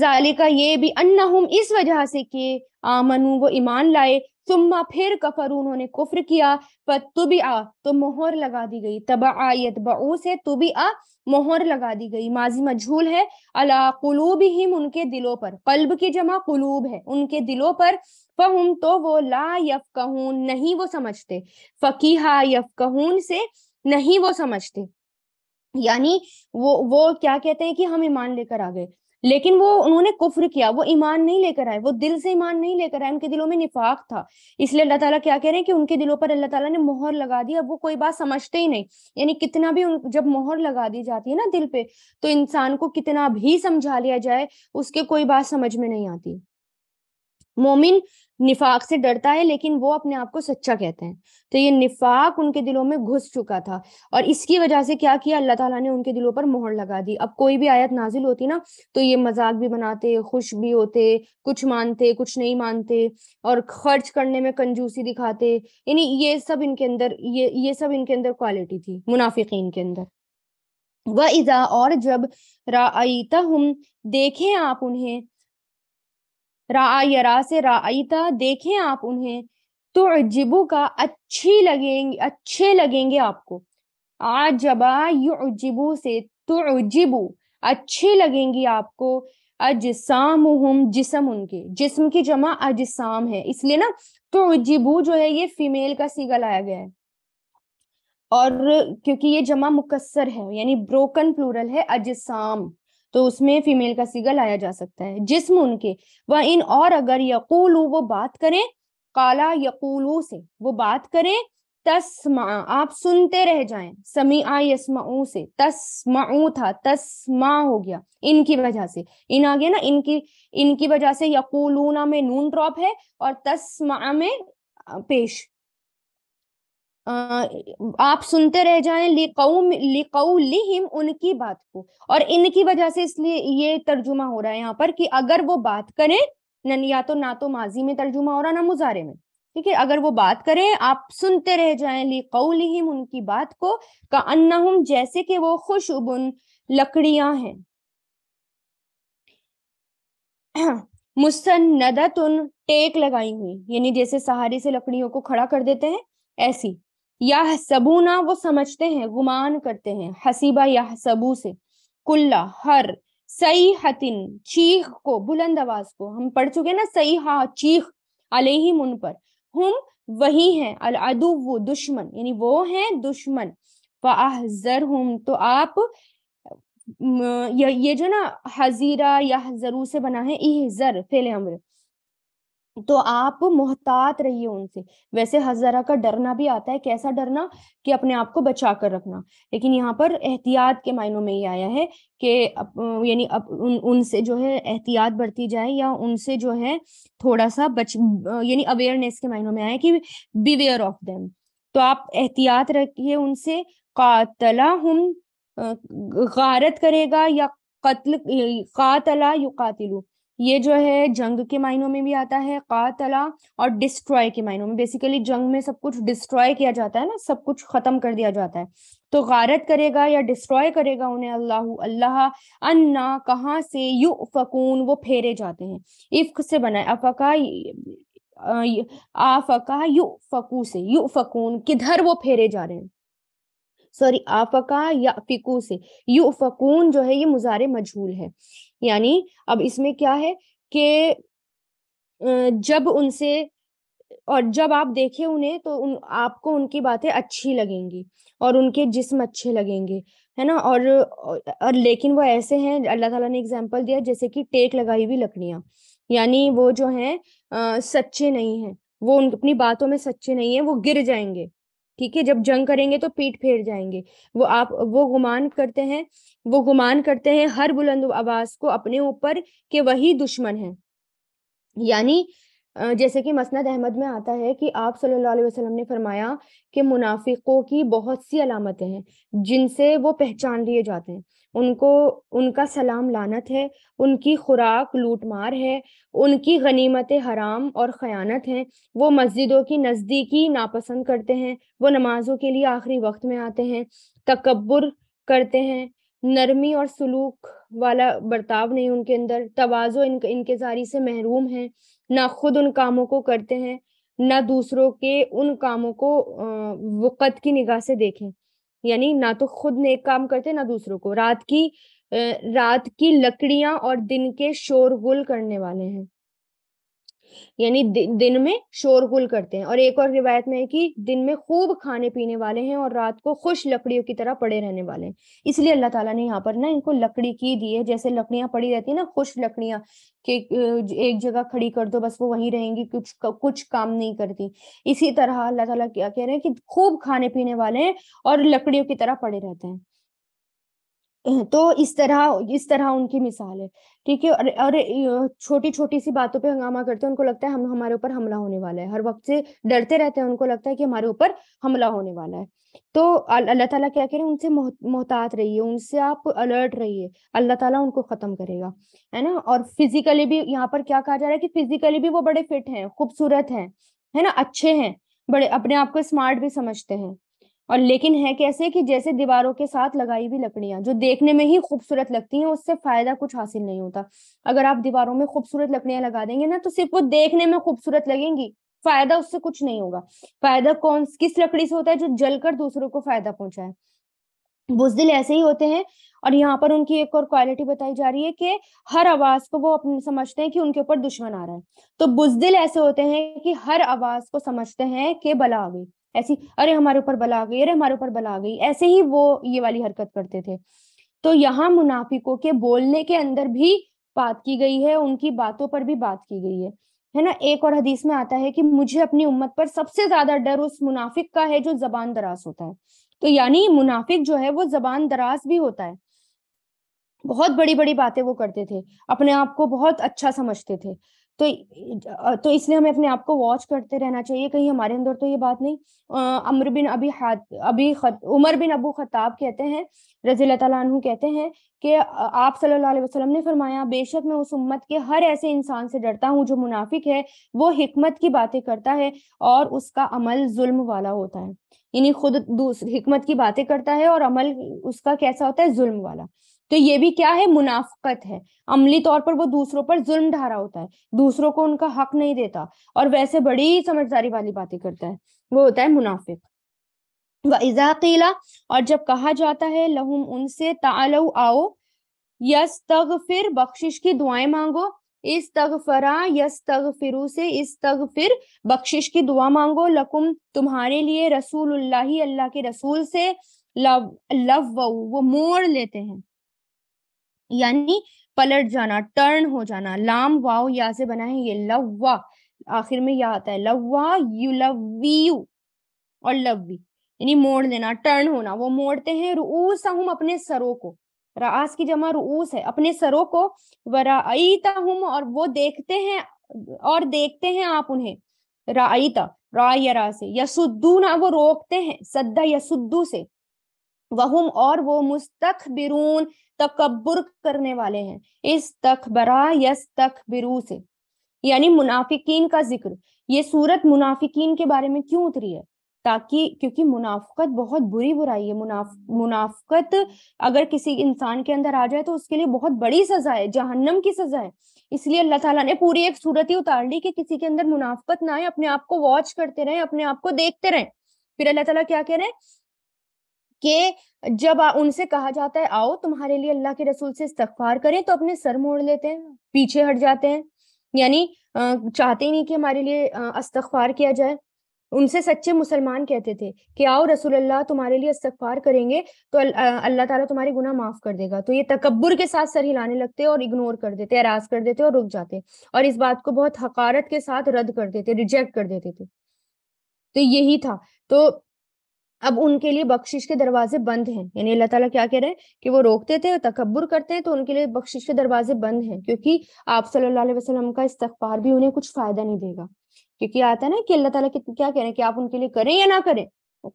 जालिका ये भी अन्ना हम इस वजह से कि आमनू वो ईमान लाए सुम्मा फिर कफर उन्होंने कुफर किया पर भी आ तो मोहर लगा दी गई तब आयत बऊस है भी आ मोहर लगा दी गई माजी मजहूल है अला कुलूब हिम उनके दिलों पर कल्ब की जमा कुलूब है उनके दिलों पर फहुम तो वो ला यफ कहून नहीं वो समझते फकीहा यफ कहून से नहीं वो समझते यानी वो वो क्या कहते हैं कि हम ईमान लेकर आ गए लेकिन वो उन्होंने कुफ्र किया वो ईमान नहीं लेकर आए वो दिल से ईमान नहीं लेकर आए उनके दिलों में निफाक था इसलिए अल्लाह ताला क्या कह रहे हैं कि उनके दिलों पर अल्लाह ताला ने मोहर लगा दी अब वो कोई बात समझते ही नहीं यानी कितना भी उन, जब मोहर लगा दी जाती है ना दिल पे तो इंसान को कितना भी समझा लिया जाए उसके कोई बात समझ में नहीं आती मोमिन निफाक से डरता है लेकिन वो अपने आप को सच्चा कहते हैं तो ये निफाक उनके दिलों में घुस चुका था और इसकी वजह से क्या किया अल्लाह ताला ने उनके दिलों पर मोहर लगा दी अब कोई भी आयत नाजिल होती ना तो ये मजाक भी बनाते खुश भी होते कुछ मानते कुछ नहीं मानते और खर्च करने में कंजूसी दिखाते यानी ये सब इनके अंदर ये ये सब इनके अंदर क्वालिटी थी मुनाफिकीन के अंदर वह इजा और जब रायता हम देखें आप उन्हें रा से राइता देखें आप उन्हें तो अजिबू का अच्छी लगेंगे अच्छे लगेंगे आपको आजबा युजिबू से तो अजिबू अच्छी लगेंगी आपको अजसाम जिसम उनके जिसम की जमा अजसाम है इसलिए ना तो अजिबू जो है ये फीमेल का सीगा लाया गया है और क्योंकि ये जमा मुकसर है यानी ब्रोकन प्लूरल है अजसाम तो उसमें फीमेल का सीगा लाया जा सकता है जिसम उनके व इन और अगर यकूलू वो बात करें काला यकूलू से वो बात करें तस्मा आप सुनते रह जाएं समी आ से तस्माऊ था तस्मा हो गया इनकी वजह से इन आ गया ना इनकी इनकी वजह से यकूलूना में नून ड्रॉप है और तस्मा में पेश आप सुनते रह जाए लिकौम लिहिम उनकी बात को और इनकी वजह से इसलिए ये तर्जुमा हो रहा है यहाँ पर कि अगर वो बात करें नन या तो ना तो माजी में तर्जुमा हो रहा ना मुजारे में ठीक है अगर वो बात करें आप सुनते रह जाएं कौलिम उनकी बात को का अन्ना जैसे कि वो खुशबुन लकड़ियां हैं उन टेक लगाई हुई यानी जैसे सहारे से लकड़ियों को खड़ा कर देते हैं ऐसी या सबूना वो समझते हैं गुमान करते हैं हसीबा या सबू से कुल्ला हर सई हतिन चीख को बुलंद आवाज को हम पढ़ चुके ना सई हा चीख ही मुन पर हम वही हैं अल अदु वो दुश्मन यानी वो हैं दुश्मन वाहजर हम तो आप ये जो ना हजीरा या जरू से बना है इह जर फेल तो आप मोहतात रहिए उनसे वैसे हजरा का डरना भी आता है कैसा डरना कि अपने आप को बचा कर रखना लेकिन यहाँ पर एहतियात के मायनों में ही आया है कि यानी अब उन उनसे जो है एहतियात बरती जाए या उनसे जो है थोड़ा सा बच यानी अवेयरनेस के मायनों में आया कि बीवेयर ऑफ देम तो आप एहतियात रखिए उनसे कातला हम गारत करेगा या कत्ल कातला यु कातिलू ये जो है जंग के मायनों में भी आता है कातला और डिस्ट्रॉय के मायनों में बेसिकली जंग में सब कुछ डिस्ट्रॉय किया जाता है ना सब कुछ खत्म कर दिया जाता है तो गारत करेगा या डिस्ट्रॉय करेगा उन्हें अल्लाह अल्लाह अन्ना कहाँ से यू फकून वो फेरे जाते हैं इफ्क से बनाए अफका आफका यु फकू से यु फकून किधर वो फेरे जा रहे हैं सॉरी आफका या फिकू से यु फकून जो है ये मुजारे मजहूल है यानी अब इसमें क्या है कि जब उनसे और जब आप देखें उन्हें तो उन आपको उनकी बातें अच्छी लगेंगी और उनके जिस्म अच्छे लगेंगे है ना और और लेकिन वो ऐसे हैं अल्लाह ताला ने एग्जाम्पल दिया जैसे कि टेक लगाई हुई लकड़ियाँ यानी वो जो हैं सच्चे नहीं हैं वो उन अपनी बातों में सच्चे नहीं है वो गिर जाएंगे ठीक है जब जंग करेंगे तो पीठ फेर जाएंगे वो आप वो गुमान करते हैं वो गुमान करते हैं हर बुलंद आवाज को अपने ऊपर के वही दुश्मन है यानी जैसे कि मसनद अहमद में आता है कि आप सल्लल्लाहु अलैहि वसल्लम ने फरमाया कि मुनाफिकों की बहुत सी अलामतें हैं जिनसे वो पहचान लिए जाते हैं उनको उनका सलाम लानत है उनकी खुराक लूटमार है उनकी गनीमत हराम और ख़यानत हैं वो मस्जिदों की नज़दीकी नापसंद करते हैं वो नमाजों के लिए आखिरी वक्त में आते हैं तकबर करते हैं नरमी और सलूक वाला बर्ताव नहीं उनके अंदर तोज़ो इन इनके जारी से महरूम है ना खुद उन कामों को करते हैं ना दूसरों के उन कामों को वक़्त की निगाह से देखें यानी ना तो खुद नेक काम करते ना दूसरों को रात की रात की लकड़ियां और दिन के शोरगुल करने वाले हैं यानी दि, दिन में शोरगुल करते हैं और एक और रिवायत में है कि दिन में खूब खाने पीने वाले हैं और रात को खुश लकड़ियों की तरह पड़े रहने वाले हैं इसलिए अल्लाह ताला ने यहाँ पर ना इनको लकड़ी की दी है जैसे लकड़ियां पड़ी रहती है ना खुश लकड़ियां के एक जगह खड़ी कर दो बस वो वहीं रहेंगी कुछ कुछ काम नहीं करती इसी तरह अल्लाह ताला क्या कह रहे हैं कि खूब खाने पीने वाले हैं और लकड़ियों की तरह पड़े रहते हैं तो इस तरह इस तरह उनकी मिसाल है ठीक है और, और छोटी छोटी सी बातों पे हंगामा करते हैं उनको लगता है हम हमारे ऊपर हमला होने वाला है हर वक्त से डरते रहते हैं उनको लगता है कि हमारे ऊपर हमला होने वाला है तो अल्लाह ताला क्या कह रहे हैं उनसे मोहतात रहिए उनसे आप अलर्ट रहिए अल्लाह ताला उनको खत्म करेगा है ना और फिजिकली भी यहाँ पर क्या कहा जा रहा है कि फिजिकली भी वो बड़े फिट हैं खूबसूरत हैं है ना अच्छे हैं बड़े अपने आप को स्मार्ट भी समझते हैं और लेकिन है कैसे कि जैसे दीवारों के साथ लगाई हुई लकड़ियां जो देखने में ही खूबसूरत लगती हैं उससे फायदा कुछ हासिल नहीं होता अगर आप दीवारों में खूबसूरत लकड़ियां लगा देंगे ना तो सिर्फ वो देखने में खूबसूरत लगेंगी फायदा उससे कुछ नहीं होगा फायदा कौन किस लकड़ी से होता है जो जलकर दूसरों को फायदा पहुंचाए बुजदिल ऐसे ही होते हैं और यहाँ पर उनकी एक और क्वालिटी बताई जा रही है कि हर आवाज को वो अपने समझते हैं कि उनके ऊपर दुश्मन आ रहा है तो बुजदिल ऐसे होते हैं कि हर आवाज को समझते हैं कि बला आ गई ऐसी अरे हमारे ऊपर बला आ गई अरे हमारे ऊपर बला आ गई ऐसे ही वो ये वाली हरकत करते थे तो यहाँ मुनाफिकों के बोलने के अंदर भी बात की गई है उनकी बातों पर भी बात की गई है है ना एक और हदीस में आता है कि मुझे अपनी उम्मत पर सबसे ज्यादा डर उस मुनाफिक का है जो जबान दराज होता है तो यानी मुनाफिक जो है वो जबान दराज भी होता है बहुत बड़ी बड़ी बातें वो करते थे अपने आप को बहुत अच्छा समझते थे तो तो इसलिए हमें अपने आप को वॉच करते रहना चाहिए कहीं हमारे अंदर तो ये बात नहीं अमर बिन अभी हाथ अभी खत, उमर बिन अबू खताब कहते हैं रजील तु कहते हैं कि आप सल्लल्लाहु अलैहि वसल्लम ने फरमाया बेशक मैं उस उम्मत के हर ऐसे इंसान से डरता हूँ जो मुनाफिक है वो हिकमत की बातें करता है और उसका अमल जुल्म वाला होता है यानी खुद दूसरी हिकमत की बातें करता है और अमल उसका कैसा होता है जुल्म वाला तो ये भी क्या है मुनाफ़कत है अमली तौर पर वो दूसरों पर जुल्म ढारा होता है दूसरों को उनका हक नहीं देता और वैसे बड़ी समझदारी वाली बातें करता है वो होता है मुनाफिक व इजाकीला और जब कहा जाता है लहुम उनसे तालो आओ यस तग फिर बख्शिश की दुआएं मांगो इस तग फरा यस फिरू से इस तग फिर बख्शिश की दुआ मांगो लकुम तुम्हारे लिए रसूल अल्लाह के रसूल से लव लव वो मोड़ लेते हैं यानी पलट जाना टर्न हो जाना लाम वाव या से बना है ये लव्वा आखिर में या आता है लव्वा यू लव यू और लव्वी यानी मोड़ देना टर्न होना वो मोड़ते हैं रूस हम अपने सरों को रास की जमा रूस है अपने सरों को वराईता हम और वो देखते हैं और देखते हैं आप उन्हें राईता रा या रा से यसुद्दू ना वो रोकते हैं सद्दा यसुद्दू से वहुम और वो मुस्तक बिरून तकबर करने वाले हैं इस तखबरा यस बिरू से यानी मुनाफिकीन का जिक्र ये सूरत मुनाफिकीन के बारे में क्यों उतरी है ताकि क्योंकि मुनाफकत बहुत बुरी बुराई है मुनाफ मुनाफकत अगर किसी इंसान के अंदर आ जाए तो उसके लिए बहुत बड़ी सजा है जहन्नम की सजा है इसलिए अल्लाह ताला ने पूरी एक सूरत ही उतार ली कि किसी के अंदर मुनाफकत ना आए अपने आप को वॉच करते रहे अपने आप को देखते रहे फिर अल्लाह ताला क्या कह रहे हैं कि जब उनसे कहा जाता है आओ तुम्हारे लिए अल्लाह के रसूल से इस्तफार करें तो अपने सर मोड़ लेते हैं पीछे हट जाते हैं यानी चाहते ही नहीं कि हमारे लिए अस्तफार किया जाए उनसे सच्चे मुसलमान कहते थे कि आओ रसूल अल्लाह तुम्हारे लिए इस्तफार करेंगे तो अल्लाह ताला तुम्हारे गुना माफ कर देगा तो ये तकबर के साथ सर हिलाने लगते और इग्नोर कर देते एराज कर देते और रुक जाते और इस बात को बहुत हकारत के साथ रद्द कर देते रिजेक्ट कर देते थे तो यही था तो अब उनके लिए बख्शिश के दरवाजे बंद हैं यानी अल्लाह ताला क्या कह रहे हैं कि वो रोकते थे और तकबर करते हैं तो उनके लिए बख्शिश के दरवाजे बंद हैं क्योंकि आप सल्लल्लाहु अलैहि वसल्लम का इस्तफार भी उन्हें कुछ फायदा नहीं देगा क्योंकि आता है ना कि अल्लाह ताला क्या कह रहे हैं कि आप उनके लिए करें या ना करें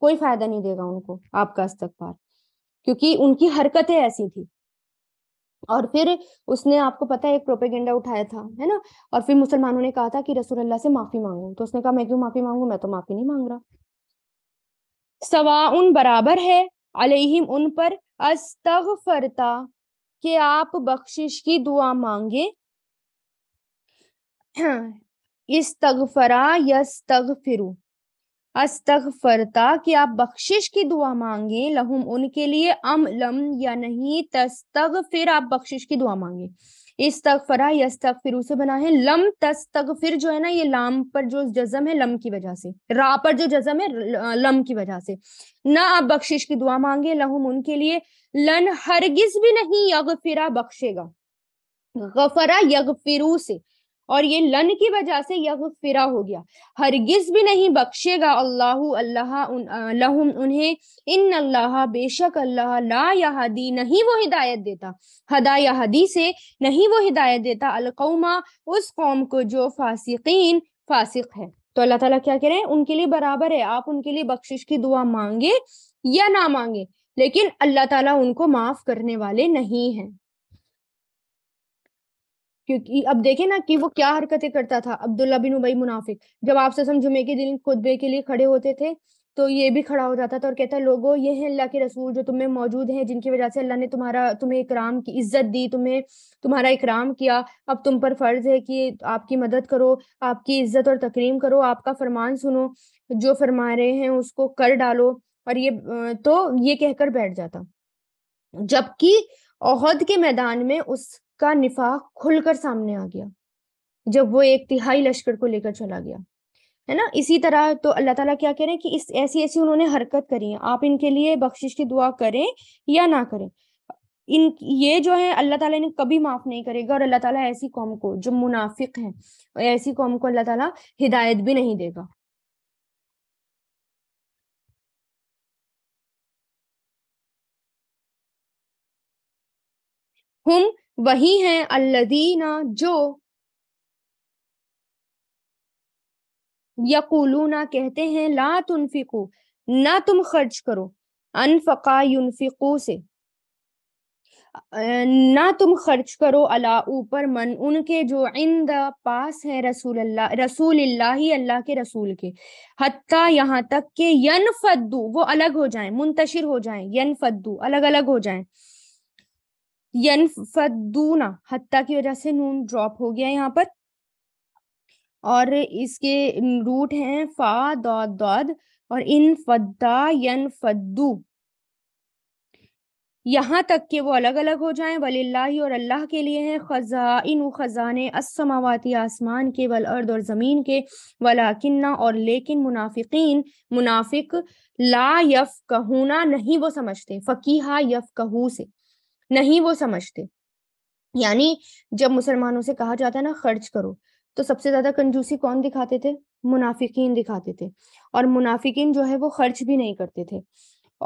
कोई फायदा नहीं देगा उनको आपका इस्तफार क्योंकि उनकी हरकतें ऐसी थी और फिर उसने आपको पता है एक प्रोपेगेंडा उठाया था है ना और फिर मुसलमानों ने कहा था कि रसूल अल्लाह से माफी मांगो तो उसने कहा मैं क्यों माफी मांगू मैं तो माफी नहीं मांग रहा सवा उन बराबर है अलहिम उन पर अस्तगफरता के आप बख्शिश की दुआ मांगे इस फिर यस्तगफिरु अस्तगफरता कि आप बख्शिश की दुआ मांगे लहुम उनके लिए अम लम या नहीं तस्तग फिर आप बख्शिश की दुआ मांगे इस तक फरा यस तक फिर उसे बना है लम तस तक फिर जो है ना ये लाम पर जो जजम है लम की वजह से रा पर जो जजम है लम की वजह से ना आप बख्शिश की दुआ मांगे लहुम उनके लिए लन हरगिज भी नहीं यग बख्शेगा गफरा यग फिरू से और ये लन की वजह से फिरा हो गया हरगिज भी नहीं बख्शेगा अल्लाह अल्लाह लहुम उन्हें इन अल्लाह बेशक अल्लाह ला यहादी नहीं वो हिदायत देता हदा यहादी से नहीं वो हिदायत देता अलकौमा उस कौम को जो फासिकीन फासिक है तो अल्लाह ताला क्या हैं उनके लिए बराबर है आप उनके लिए बख्शिश की दुआ मांगे या ना मांगे लेकिन अल्लाह ताला उनको माफ करने वाले नहीं हैं क्योंकि अब देखे ना कि वो क्या हरकतें करता था अब्दुल्ला बिन उबई मुनाफिक जब आपसे समझुमे के दिन खुतबे के लिए खड़े होते थे तो ये भी खड़ा हो जाता था और कहता लोगो ये हैं अल्लाह के रसूल जो तुम्हें मौजूद हैं जिनकी वजह से अल्लाह ने तुम्हारा तुम्हें इकराम की इज्जत दी तुम्हें तुम्हारा इकराम किया अब तुम पर फर्ज है कि आपकी मदद करो आपकी इज्जत और तकरीम करो आपका फरमान सुनो जो फरमा रहे हैं उसको कर डालो और ये तो ये कहकर बैठ जाता जबकि ओहद के मैदान में उस का निफाक खुलकर सामने आ गया जब वो एक तिहाई लश्कर को लेकर चला गया है ना इसी तरह तो अल्लाह ताला क्या कह रहे हैं कि इस ऐसी ऐसी उन्होंने हरकत करी है आप इनके लिए बख्शिश की दुआ करें या ना करें इन ये जो है अल्लाह ताला ने कभी माफ नहीं करेगा और अल्लाह ताला ऐसी कौम को जो मुनाफिक है ऐसी कौम को अल्लाह ताला हिदायत भी नहीं देगा हम वही हैं अल्लदीना जो यकुलूना कहते हैं ला तुनफिकू ना तुम खर्च करो अनफका युनफिकू से ना तुम खर्च करो अला ऊपर मन उनके जो इंद पास है रसूल अल्लाह रसूल अल्लाह अल्लाह के रसूल के हत्ता यहाँ तक के यन फद्दू वो अलग हो जाएं मुंतशिर हो जाएं यन फद्दू अलग अलग हो जाएं यनफदूना हत्ता की वजह से नून ड्रॉप हो गया यहाँ पर और इसके रूट हैं फा दौद दौद और इन फद्दा यन फद्दू यहाँ तक के वो अलग अलग हो जाएं वलिल्लाह और अल्लाह के लिए हैं खजा इन खजाने असमावाती आसमान के वल अर्द और ज़मीन के किन्ना और लेकिन मुनाफिकीन मुनाफिक ला यफ कहूना नहीं वो समझते फ़कीहा यफ कहू से नहीं वो समझते यानी जब मुसलमानों से कहा जाता है ना खर्च करो तो सबसे ज्यादा कंजूसी कौन दिखाते थे मुनाफिकीन दिखाते थे और मुनाफिकीन जो है वो खर्च भी नहीं करते थे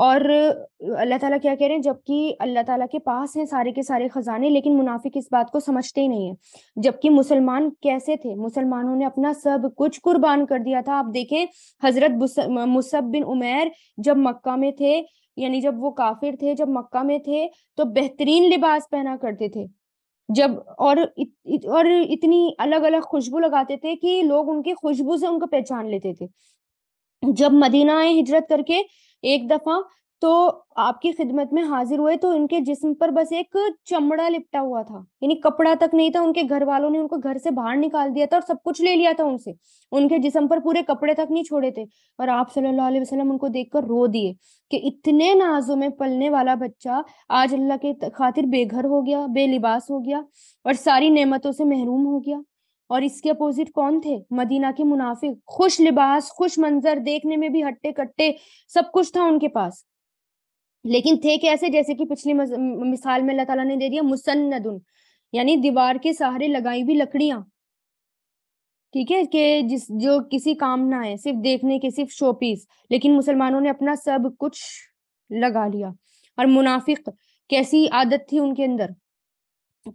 और अल्लाह ताला क्या कह रहे हैं जबकि अल्लाह ताला के पास हैं सारे के सारे खजाने लेकिन मुनाफिक इस बात को समझते ही नहीं है जबकि मुसलमान कैसे थे मुसलमानों ने अपना सब कुछ कुर्बान कर दिया था आप देखें हजरत मुसब बिन उमेर जब मक्का में थे यानी जब वो काफिर थे जब मक्का में थे तो बेहतरीन लिबास पहना करते थे जब और इत, और इतनी अलग अलग खुशबू लगाते थे कि लोग उनकी खुशबू से उनको पहचान लेते थे जब मदीना आए हिजरत करके एक दफा तो आपकी खिदमत में हाजिर हुए तो उनके जिस्म पर बस एक चमड़ा लिपटा हुआ था यानी कपड़ा तक नहीं था उनके घर वालों ने उनको घर से बाहर निकाल दिया था और सब कुछ ले लिया था उनसे उनके जिस्म पर पूरे कपड़े तक नहीं छोड़े थे और आप सल्लल्लाहु अलैहि वसल्लम उनको देखकर रो दिए कि इतने नाजों में पलने वाला बच्चा आज अल्लाह के खातिर बेघर हो गया बेलिबास हो गया और सारी नेमतों से महरूम हो गया और इसके अपोजिट कौन थे मदीना के मुनाफिक खुश लिबास खुश मंजर देखने में भी हट्टे कट्टे सब कुछ था उनके पास लेकिन थे कैसे जैसे कि पिछली मिसाल में अल्लाह ताला ने दे दिया मुसन्नदुन यानी दीवार के सहारे लगाई हुई लकड़ियां ठीक है कि जिस जो किसी काम ना है सिर्फ देखने के सिर्फ शोपीस लेकिन मुसलमानों ने अपना सब कुछ लगा लिया और मुनाफिक कैसी आदत थी उनके अंदर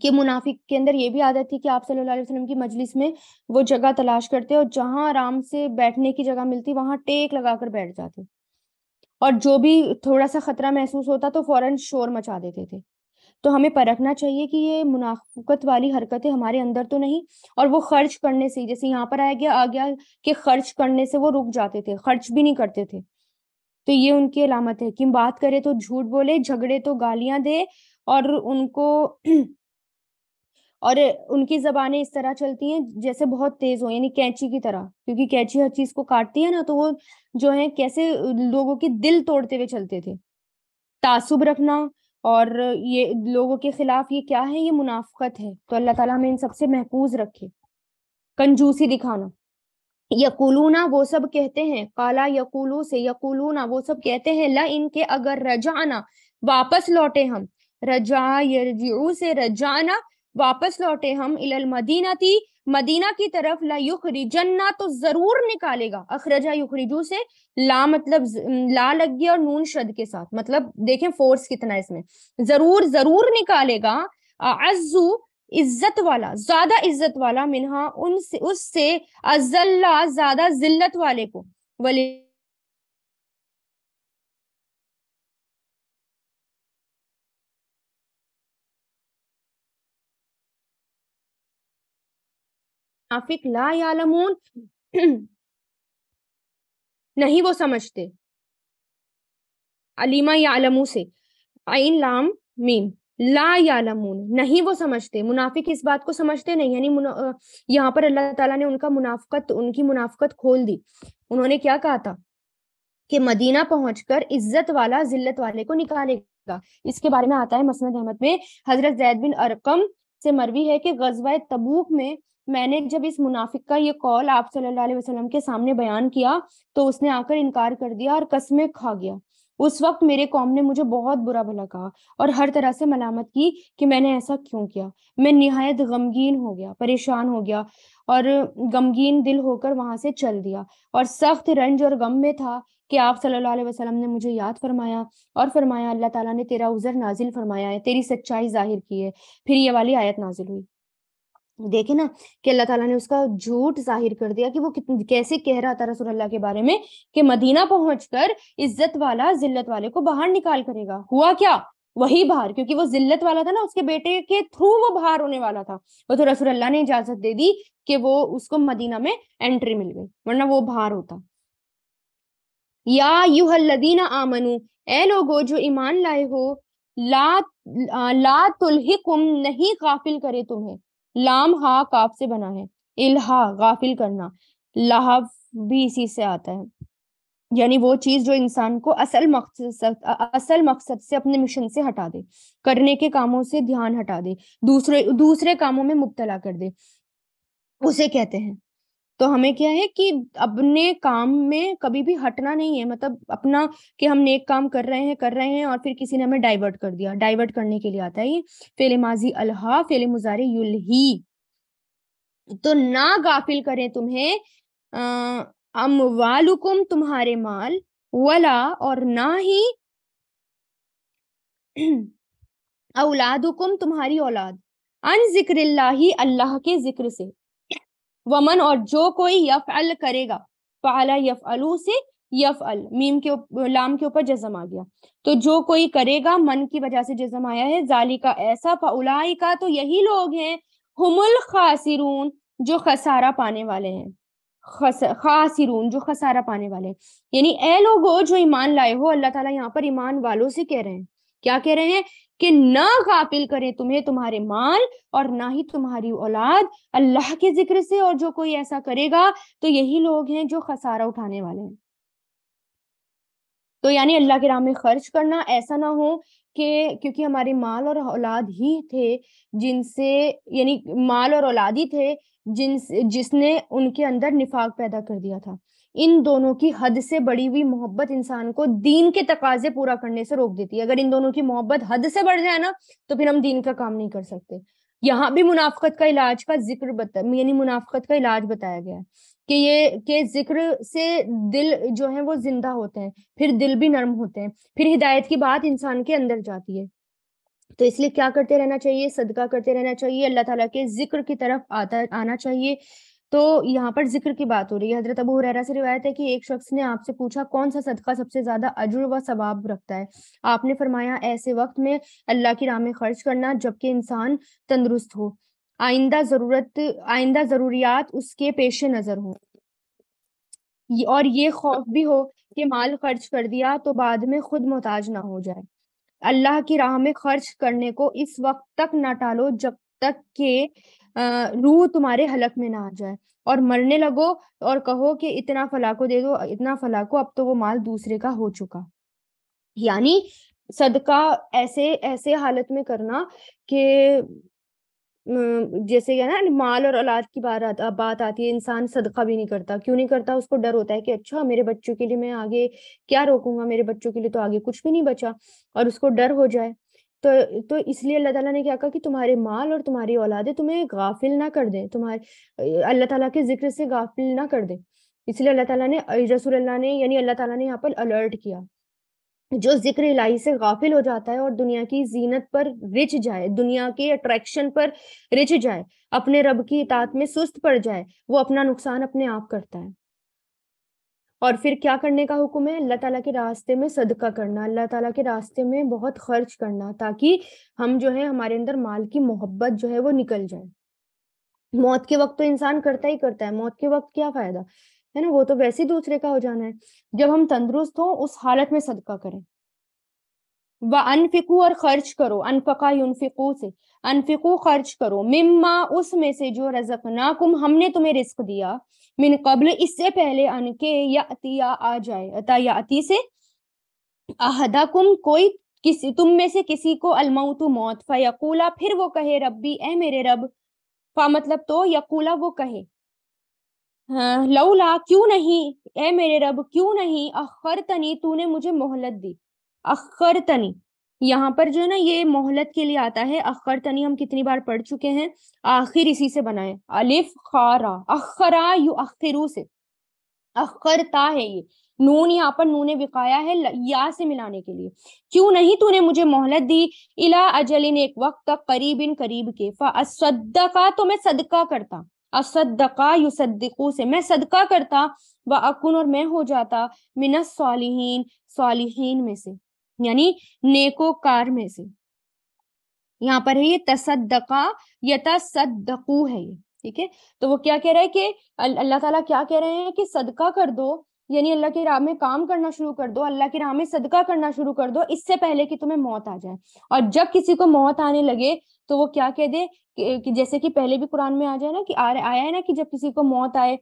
के मुनाफिक के अंदर ये भी आदत थी कि आप सल्लल्लाहु अलैहि वसल्लम की मजलिस में वो जगह तलाश करते और जहां आराम से बैठने की जगह मिलती वहां टेक लगाकर बैठ जाते और जो भी थोड़ा सा खतरा महसूस होता तो फौरन शोर मचा देते थे तो हमें परखना चाहिए कि ये मुनाफत वाली हरकतें हमारे अंदर तो नहीं और वो खर्च करने से जैसे यहाँ पर आया गया आ गया कि खर्च करने से वो रुक जाते थे खर्च भी नहीं करते थे तो ये उनकी अलामत है कि बात करे तो झूठ बोले झगड़े तो गालियां दे और उनको और उनकी जबानें इस तरह चलती हैं जैसे बहुत तेज हो यानी कैंची की तरह क्योंकि कैंची हर चीज को काटती है ना तो वो जो है कैसे लोगों के दिल तोड़ते हुए चलते थे तासुब रखना और ये लोगों के खिलाफ ये क्या है ये मुनाफ्त है तो अल्लाह ताला हमें इन सबसे महफूज रखे कंजूसी दिखाना यकुलूना वो सब कहते हैं काला यकुलू से यकुलूना वो सब कहते हैं ल इनके अगर रजाना वापस लौटे हम रजा यू से रजाना वापस लौटे हम इलल मदीना थी मदीना की तरफ ला युखरिजन्ना तो जरूर निकालेगा अखरजा युखरिजू से ला मतलब ला लग गया और नून शद के साथ मतलब देखें फोर्स कितना इसमें जरूर जरूर निकालेगा अज्जू इज्जत वाला ज्यादा इज्जत वाला मिनहा उनसे उससे अजल्ला ज्यादा जिल्लत वाले को वली अफिक ला यालमून नहीं वो समझते अलीमा यालमू से आइन लाम मीम ला यालमून नहीं वो समझते मुनाफिक इस बात को समझते नहीं यानी यहाँ पर अल्लाह ताला ने उनका मुनाफकत उनकी मुनाफकत खोल दी उन्होंने क्या कहा था कि मदीना पहुंचकर इज्जत वाला जिल्लत वाले को निकालेगा इसके बारे में आता है मसनद अहमद में हजरत जैद बिन अरकम से मरवी है कि गजवा तबूक में मैंने जब इस मुनाफिक का ये कॉल आप सल्लल्लाहु अलैहि वसल्लम के सामने बयान किया तो उसने आकर इनकार कर दिया और कसमें खा गया उस वक्त मेरे कौम ने मुझे बहुत बुरा भला कहा और हर तरह से मलामत की कि मैंने ऐसा क्यों किया मैं निहायत गमगीन हो गया परेशान हो गया और गमगीन दिल होकर वहां से चल दिया और सख्त रंज और गम में था कि आप सल्लल्लाहु अलैहि वसल्लम ने मुझे याद फरमाया और फरमाया अल्लाह ताला ने तेरा उजर नाजिल फरमाया है तेरी सच्चाई जाहिर की है फिर ये वाली आयत नाजिल हुई देखे ना कि अल्लाह ताला ने उसका झूठ जाहिर कर दिया कि वो कैसे कह रहा था अल्लाह के बारे में कि मदीना पहुंचकर इज्जत वाला जिल्लत वाले को बाहर निकाल करेगा हुआ क्या वही बाहर क्योंकि वो जिल्लत वाला था ना उसके बेटे के थ्रू वो बाहर होने वाला था वो तो अल्लाह ने इजाजत दे दी कि वो उसको मदीना में एंट्री मिल गई वरना वो बाहर होता या हल्लदीना आमनु ए लोगो जो ईमान लाए हो ला ला तुल्हिकुम नहीं काफिल करे तुम्हें लाम हा काफ से बना है इल्हा गाफिल करना लाहव भी इसी से आता है यानी वो चीज जो इंसान को असल मकसद असल मकसद से अपने मिशन से हटा दे करने के कामों से ध्यान हटा दे दूसरे दूसरे कामों में मुबतला कर दे उसे कहते हैं तो हमें क्या है कि अपने काम में कभी भी हटना नहीं है मतलब अपना कि हम नेक काम कर रहे हैं कर रहे हैं और फिर किसी ने हमें डाइवर्ट कर दिया डाइवर्ट करने के लिए आता है ये फेले माजी अल्हा फेले मुजारे ही तो ना गाफिल करें तुम्हें अम अमवालुकुम तुम्हारे माल वला और ना ही औलादुकुम तुम्हारी औलाद अन जिक्र अल्लाह के जिक्र से वमन और जो कोई यफ अल करेगा फ़ाला यफ अलू से यफ अल मीम के लाम के ऊपर जजम आ गया तो जो कोई करेगा मन की वजह से जजम आया है जाली का ऐसा फलाई का तो यही लोग हैं हुमुल खासिरून जो खसारा पाने वाले हैं खासिरून जो खसारा पाने वाले हैं यानी ए लोगो जो ईमान लाए हो अल्लाह ताला यहाँ पर ईमान वालों से कह रहे हैं क्या कह रहे हैं कि ना गाफिल करें तुम्हें तुम्हारे माल और ना ही तुम्हारी औलाद अल्लाह के जिक्र से और जो कोई ऐसा करेगा तो यही लोग हैं जो खसारा उठाने वाले हैं तो यानी अल्लाह के राम में खर्च करना ऐसा ना हो कि क्योंकि हमारे माल और औलाद ही थे जिनसे यानी माल और औलाद ही थे जिन जिसने उनके अंदर निफाक पैदा कर दिया था इन दोनों की हद से बढ़ी हुई मोहब्बत इंसान को दीन के तकाजे पूरा करने से रोक देती है अगर इन दोनों की मोहब्बत हद से बढ़ जाए ना तो फिर हम दीन का काम नहीं कर सकते यहाँ भी मुनाफ्त का इलाज का जिक्र बता यानी मुनाफ्त का इलाज बताया गया है कि ये के जिक्र से दिल जो है वो जिंदा होते हैं फिर दिल भी नर्म होते हैं फिर हिदायत की बात इंसान के अंदर जाती है तो इसलिए क्या करते रहना चाहिए सदका करते रहना चाहिए अल्लाह ताला के जिक्र की तरफ आता आना चाहिए तो यहाँ पर जिक्र की बात हो रही है हजरत अबू हुरैरा से रिवायत है कि एक शख्स ने आपसे पूछा कौन सा सदका सबसे ज्यादा अजुर व सवाब रखता है आपने फरमाया ऐसे वक्त में अल्लाह की राह में खर्च करना जबकि इंसान तंदुरुस्त हो आइंदा जरूरत आइंदा जरूरियात उसके पेश नजर हो और ये खौफ भी हो कि माल खर्च कर दिया तो बाद में खुद मोहताज ना हो जाए अल्लाह की राह में खर्च करने को इस वक्त तक ना टालो जब तक के रूह तुम्हारे हलक में ना आ जाए और मरने लगो और कहो कि इतना फलाको दे दो इतना फलाको अब तो वो माल दूसरे का हो चुका यानी सदका ऐसे ऐसे हालत में करना कि जैसे क्या ना माल और औलाद की बात बात आती है इंसान सदका भी नहीं करता क्यों नहीं करता उसको डर होता है कि अच्छा मेरे बच्चों के लिए मैं आगे क्या रोकूंगा मेरे बच्चों के लिए तो आगे कुछ भी नहीं बचा और उसको डर हो जाए तो तो इसलिए अल्लाह ताला ने क्या कहा कि तुम्हारे माल और तुम्हारी औलादे तुम्हें गाफिल ना कर दें तुम्हारे अल्लाह ताला के जिक्र से गाफिल ना कर दें इसलिए अल्लाह ताला ने रसूल अल्लाह ने यानी अल्लाह ताला ने यहाँ पर अलर्ट किया जो जिक्र इलाही से गाफिल हो जाता है और दुनिया की जीनत पर रिच जाए दुनिया के अट्रैक्शन पर रिच जाए अपने रब की इतात में सुस्त पड़ जाए वो अपना नुकसान अपने आप करता है और फिर क्या करने का हुक्म है अल्लाह ताला के रास्ते में सदका करना अल्लाह ताला के रास्ते में बहुत खर्च करना ताकि हम जो है हमारे अंदर माल की मोहब्बत जो है वो निकल जाए मौत के वक्त तो इंसान करता ही करता है मौत के वक्त क्या फायदा है ना वो तो वैसे ही दूसरे का हो जाना है जब हम तंदुरुस्त हो उस हालत में सदका करें व अनफिकू और खर्च करो अनफका युनफिकू से अनफिकू खर्च करो मिम्मा उसमें से जो रजक नाकुम हमने तुम्हें रिस्क दिया मिन कबल इससे पहले अनके या अतिया आ जाए अता या अति से कुम कोई किसी तुम में से किसी को अलमौतु मौत फयकूला फिर वो कहे रब्बी ए मेरे रब फा मतलब तो यकूला वो कहे हाँ, लौला क्यों नहीं ए मेरे रब क्यों नहीं अखर तनी तूने मुझे मोहलत दी अखर तनी यहाँ पर जो है ना ये मोहलत के लिए आता है अखर तनी हम कितनी बार पढ़ चुके हैं आखिर इसी से बनाए अलिफ खारा अखरा यु अखिरू से अखरता है ये नून यहाँ पर ने बिकाया है या से मिलाने के लिए क्यों नहीं तूने मुझे मोहलत दी इला अजलिन एक वक्त तक करीब इन करीब के फसदका तो मैं सदका करता असदका युसदकू से मैं सदका करता व अकुन और मैं हो जाता मिनस सालिहीन सालिहीन में से यानी नेकोकार में से यहाँ पर है ये तसदका यथा सदकू है ये ठीक है तो वो क्या कह रहा है कि अल्लाह ताला क्या कह रहे हैं कि सदका कर दो यानी अल्लाह की राह में काम करना शुरू कर दो अल्लाह की राह में सदका करना शुरू कर दो इससे पहले कि तुम्हें मौत आ जाए और जब किसी को मौत आने लगे तो वो क्या कह दे कि जैसे कि पहले भी कुरान में आ जाए ना कि आ आया है ना कि जब किसी को मौत आए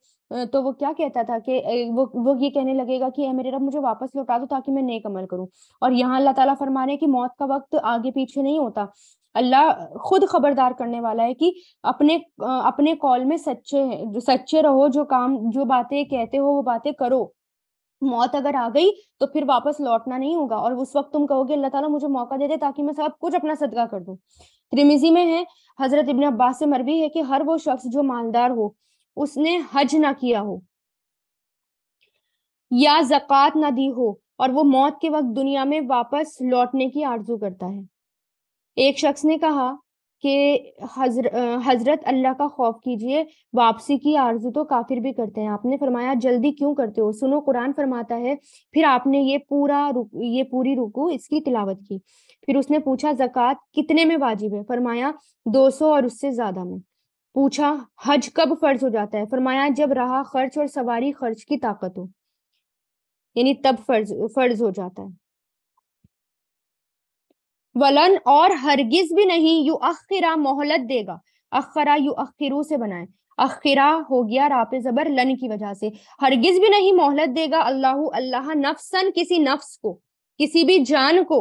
तो वो क्या कहता था कि वो वो ये कहने लगेगा कि मेरे रब मुझे वापस लौटा दो ताकि मैं नेक अमल करूं और यहाँ अल्लाह ताला फरमा रहे हैं कि मौत का वक्त आगे पीछे नहीं होता अल्लाह खुद खबरदार करने वाला है कि अपने अपने कॉल में सच्चे हैं सच्चे रहो जो काम जो बातें कहते हो वो बातें करो मौत अगर आ गई तो फिर वापस लौटना नहीं होगा और उस वक्त तुम कहोगे अल्लाह ताला मुझे मौका दे दे ताकि मैं सब कुछ अपना सदका कर दूं त्रिमिजी में है हजरत इबन अब्बास से मरवी है कि हर वो शख्स जो मालदार हो उसने हज ना किया हो या जक़ात ना दी हो और वो मौत के वक्त दुनिया में वापस लौटने की आरजू करता है एक शख्स ने कहा कि हजर, हजरत अल्लाह का खौफ कीजिए वापसी की आरजू तो काफिर भी करते हैं आपने फरमाया जल्दी क्यों करते हो सुनो कुरान फरमाता है फिर आपने ये पूरा ये पूरी रुकू इसकी तिलावत की फिर उसने पूछा जक़ात कितने में वाजिब है फरमाया सौ और उससे ज्यादा में पूछा हज कब फर्ज हो जाता है फरमाया जब रहा खर्च और सवारी खर्च की ताकत हो यानी तब फर्ज फर्ज हो जाता है वलन और हरगिज भी नहीं यू अखिरा मोहलत देगा अखरा यू अखिरू से बनाए अखिरा हो गया राप जबर लन की वजह से हरगिज भी नहीं मोहलत देगा अल्लाह अल्लाह नफसन किसी नफ्स को किसी भी जान को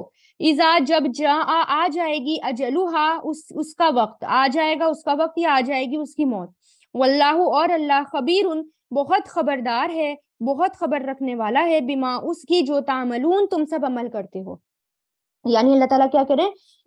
इजा जब जा आ, आ जाएगी अजलुहा उस उसका वक्त आ जाएगा उसका वक्त या आ जाएगी उसकी मौत वल्लाह और अल्लाह खबीर उन बहुत खबरदार है बहुत खबर रखने वाला है बिमा उसकी जो तामलून तुम सब अमल करते हो यानी अल्लाह ताला क्या करे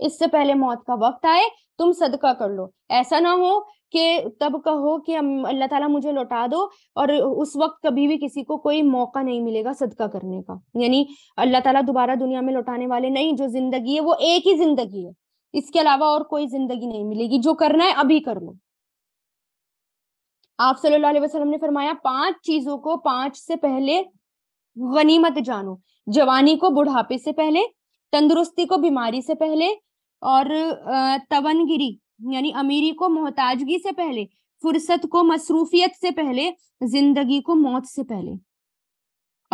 इससे पहले मौत का वक्त आए तुम सदका कर लो ऐसा ना हो कि तब कहो कि अल्लाह ताला मुझे लौटा दो और उस वक्त कभी भी किसी को कोई मौका नहीं मिलेगा सदका करने का यानी अल्लाह ताला दोबारा दुनिया में लौटाने वाले नहीं जो जिंदगी है वो एक ही जिंदगी है इसके अलावा और कोई जिंदगी नहीं मिलेगी जो करना है अभी कर लो आप सल्लल्लाहु अलैहि वसल्लम ने फरमाया पांच चीजों को पांच से पहले गनीमत जानो जवानी को बुढ़ापे से पहले तंदुरुस्ती को बीमारी से पहले और तवनगिरी यानी अमीरी को मोहताजगी से पहले फुर्सत को मसरूफियत से पहले जिंदगी को मौत से पहले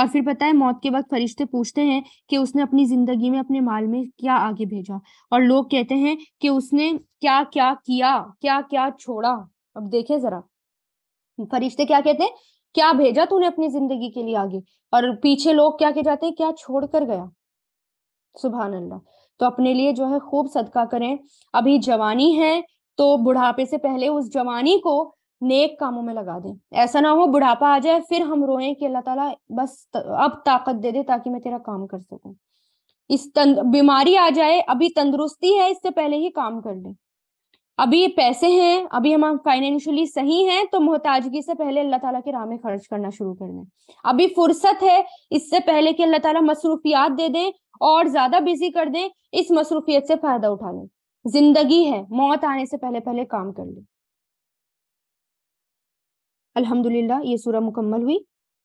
और फिर पता है मौत के वक्त फरिश्ते पूछते हैं कि उसने अपनी जिंदगी में अपने माल में क्या आगे भेजा और लोग कहते हैं कि उसने क्या क्या किया क्या क्या छोड़ा अब देखे जरा फरिश्ते क्या कहते हैं क्या भेजा तूने अपनी जिंदगी के लिए आगे और पीछे लोग क्या कह जाते हैं क्या छोड़ कर गया सुबह अल्लाह तो अपने लिए जो है खूब सदका करें अभी जवानी है तो बुढ़ापे से पहले उस जवानी को नेक कामों में लगा दें ऐसा ना हो बुढ़ापा आ जाए फिर हम रोएं कि अल्लाह ताला बस अब ताकत दे दे ताकि मैं तेरा काम कर सकूं इस बीमारी आ जाए अभी तंदुरुस्ती है इससे पहले ही काम कर लें अभी पैसे हैं अभी हम फाइनेंशियली सही हैं तो मोहताजगी से पहले अल्लाह ताला के राह में खर्च करना शुरू कर दें अभी फुर्सत है इससे पहले कि अल्लाह ताला मसरूफियात दे दें और ज्यादा बिजी कर दें इस मसरूफियत से फायदा उठा लें जिंदगी है मौत आने से पहले पहले काम कर लें अल्हम्दुलिल्लाह ये सूरह मुकम्मल हुई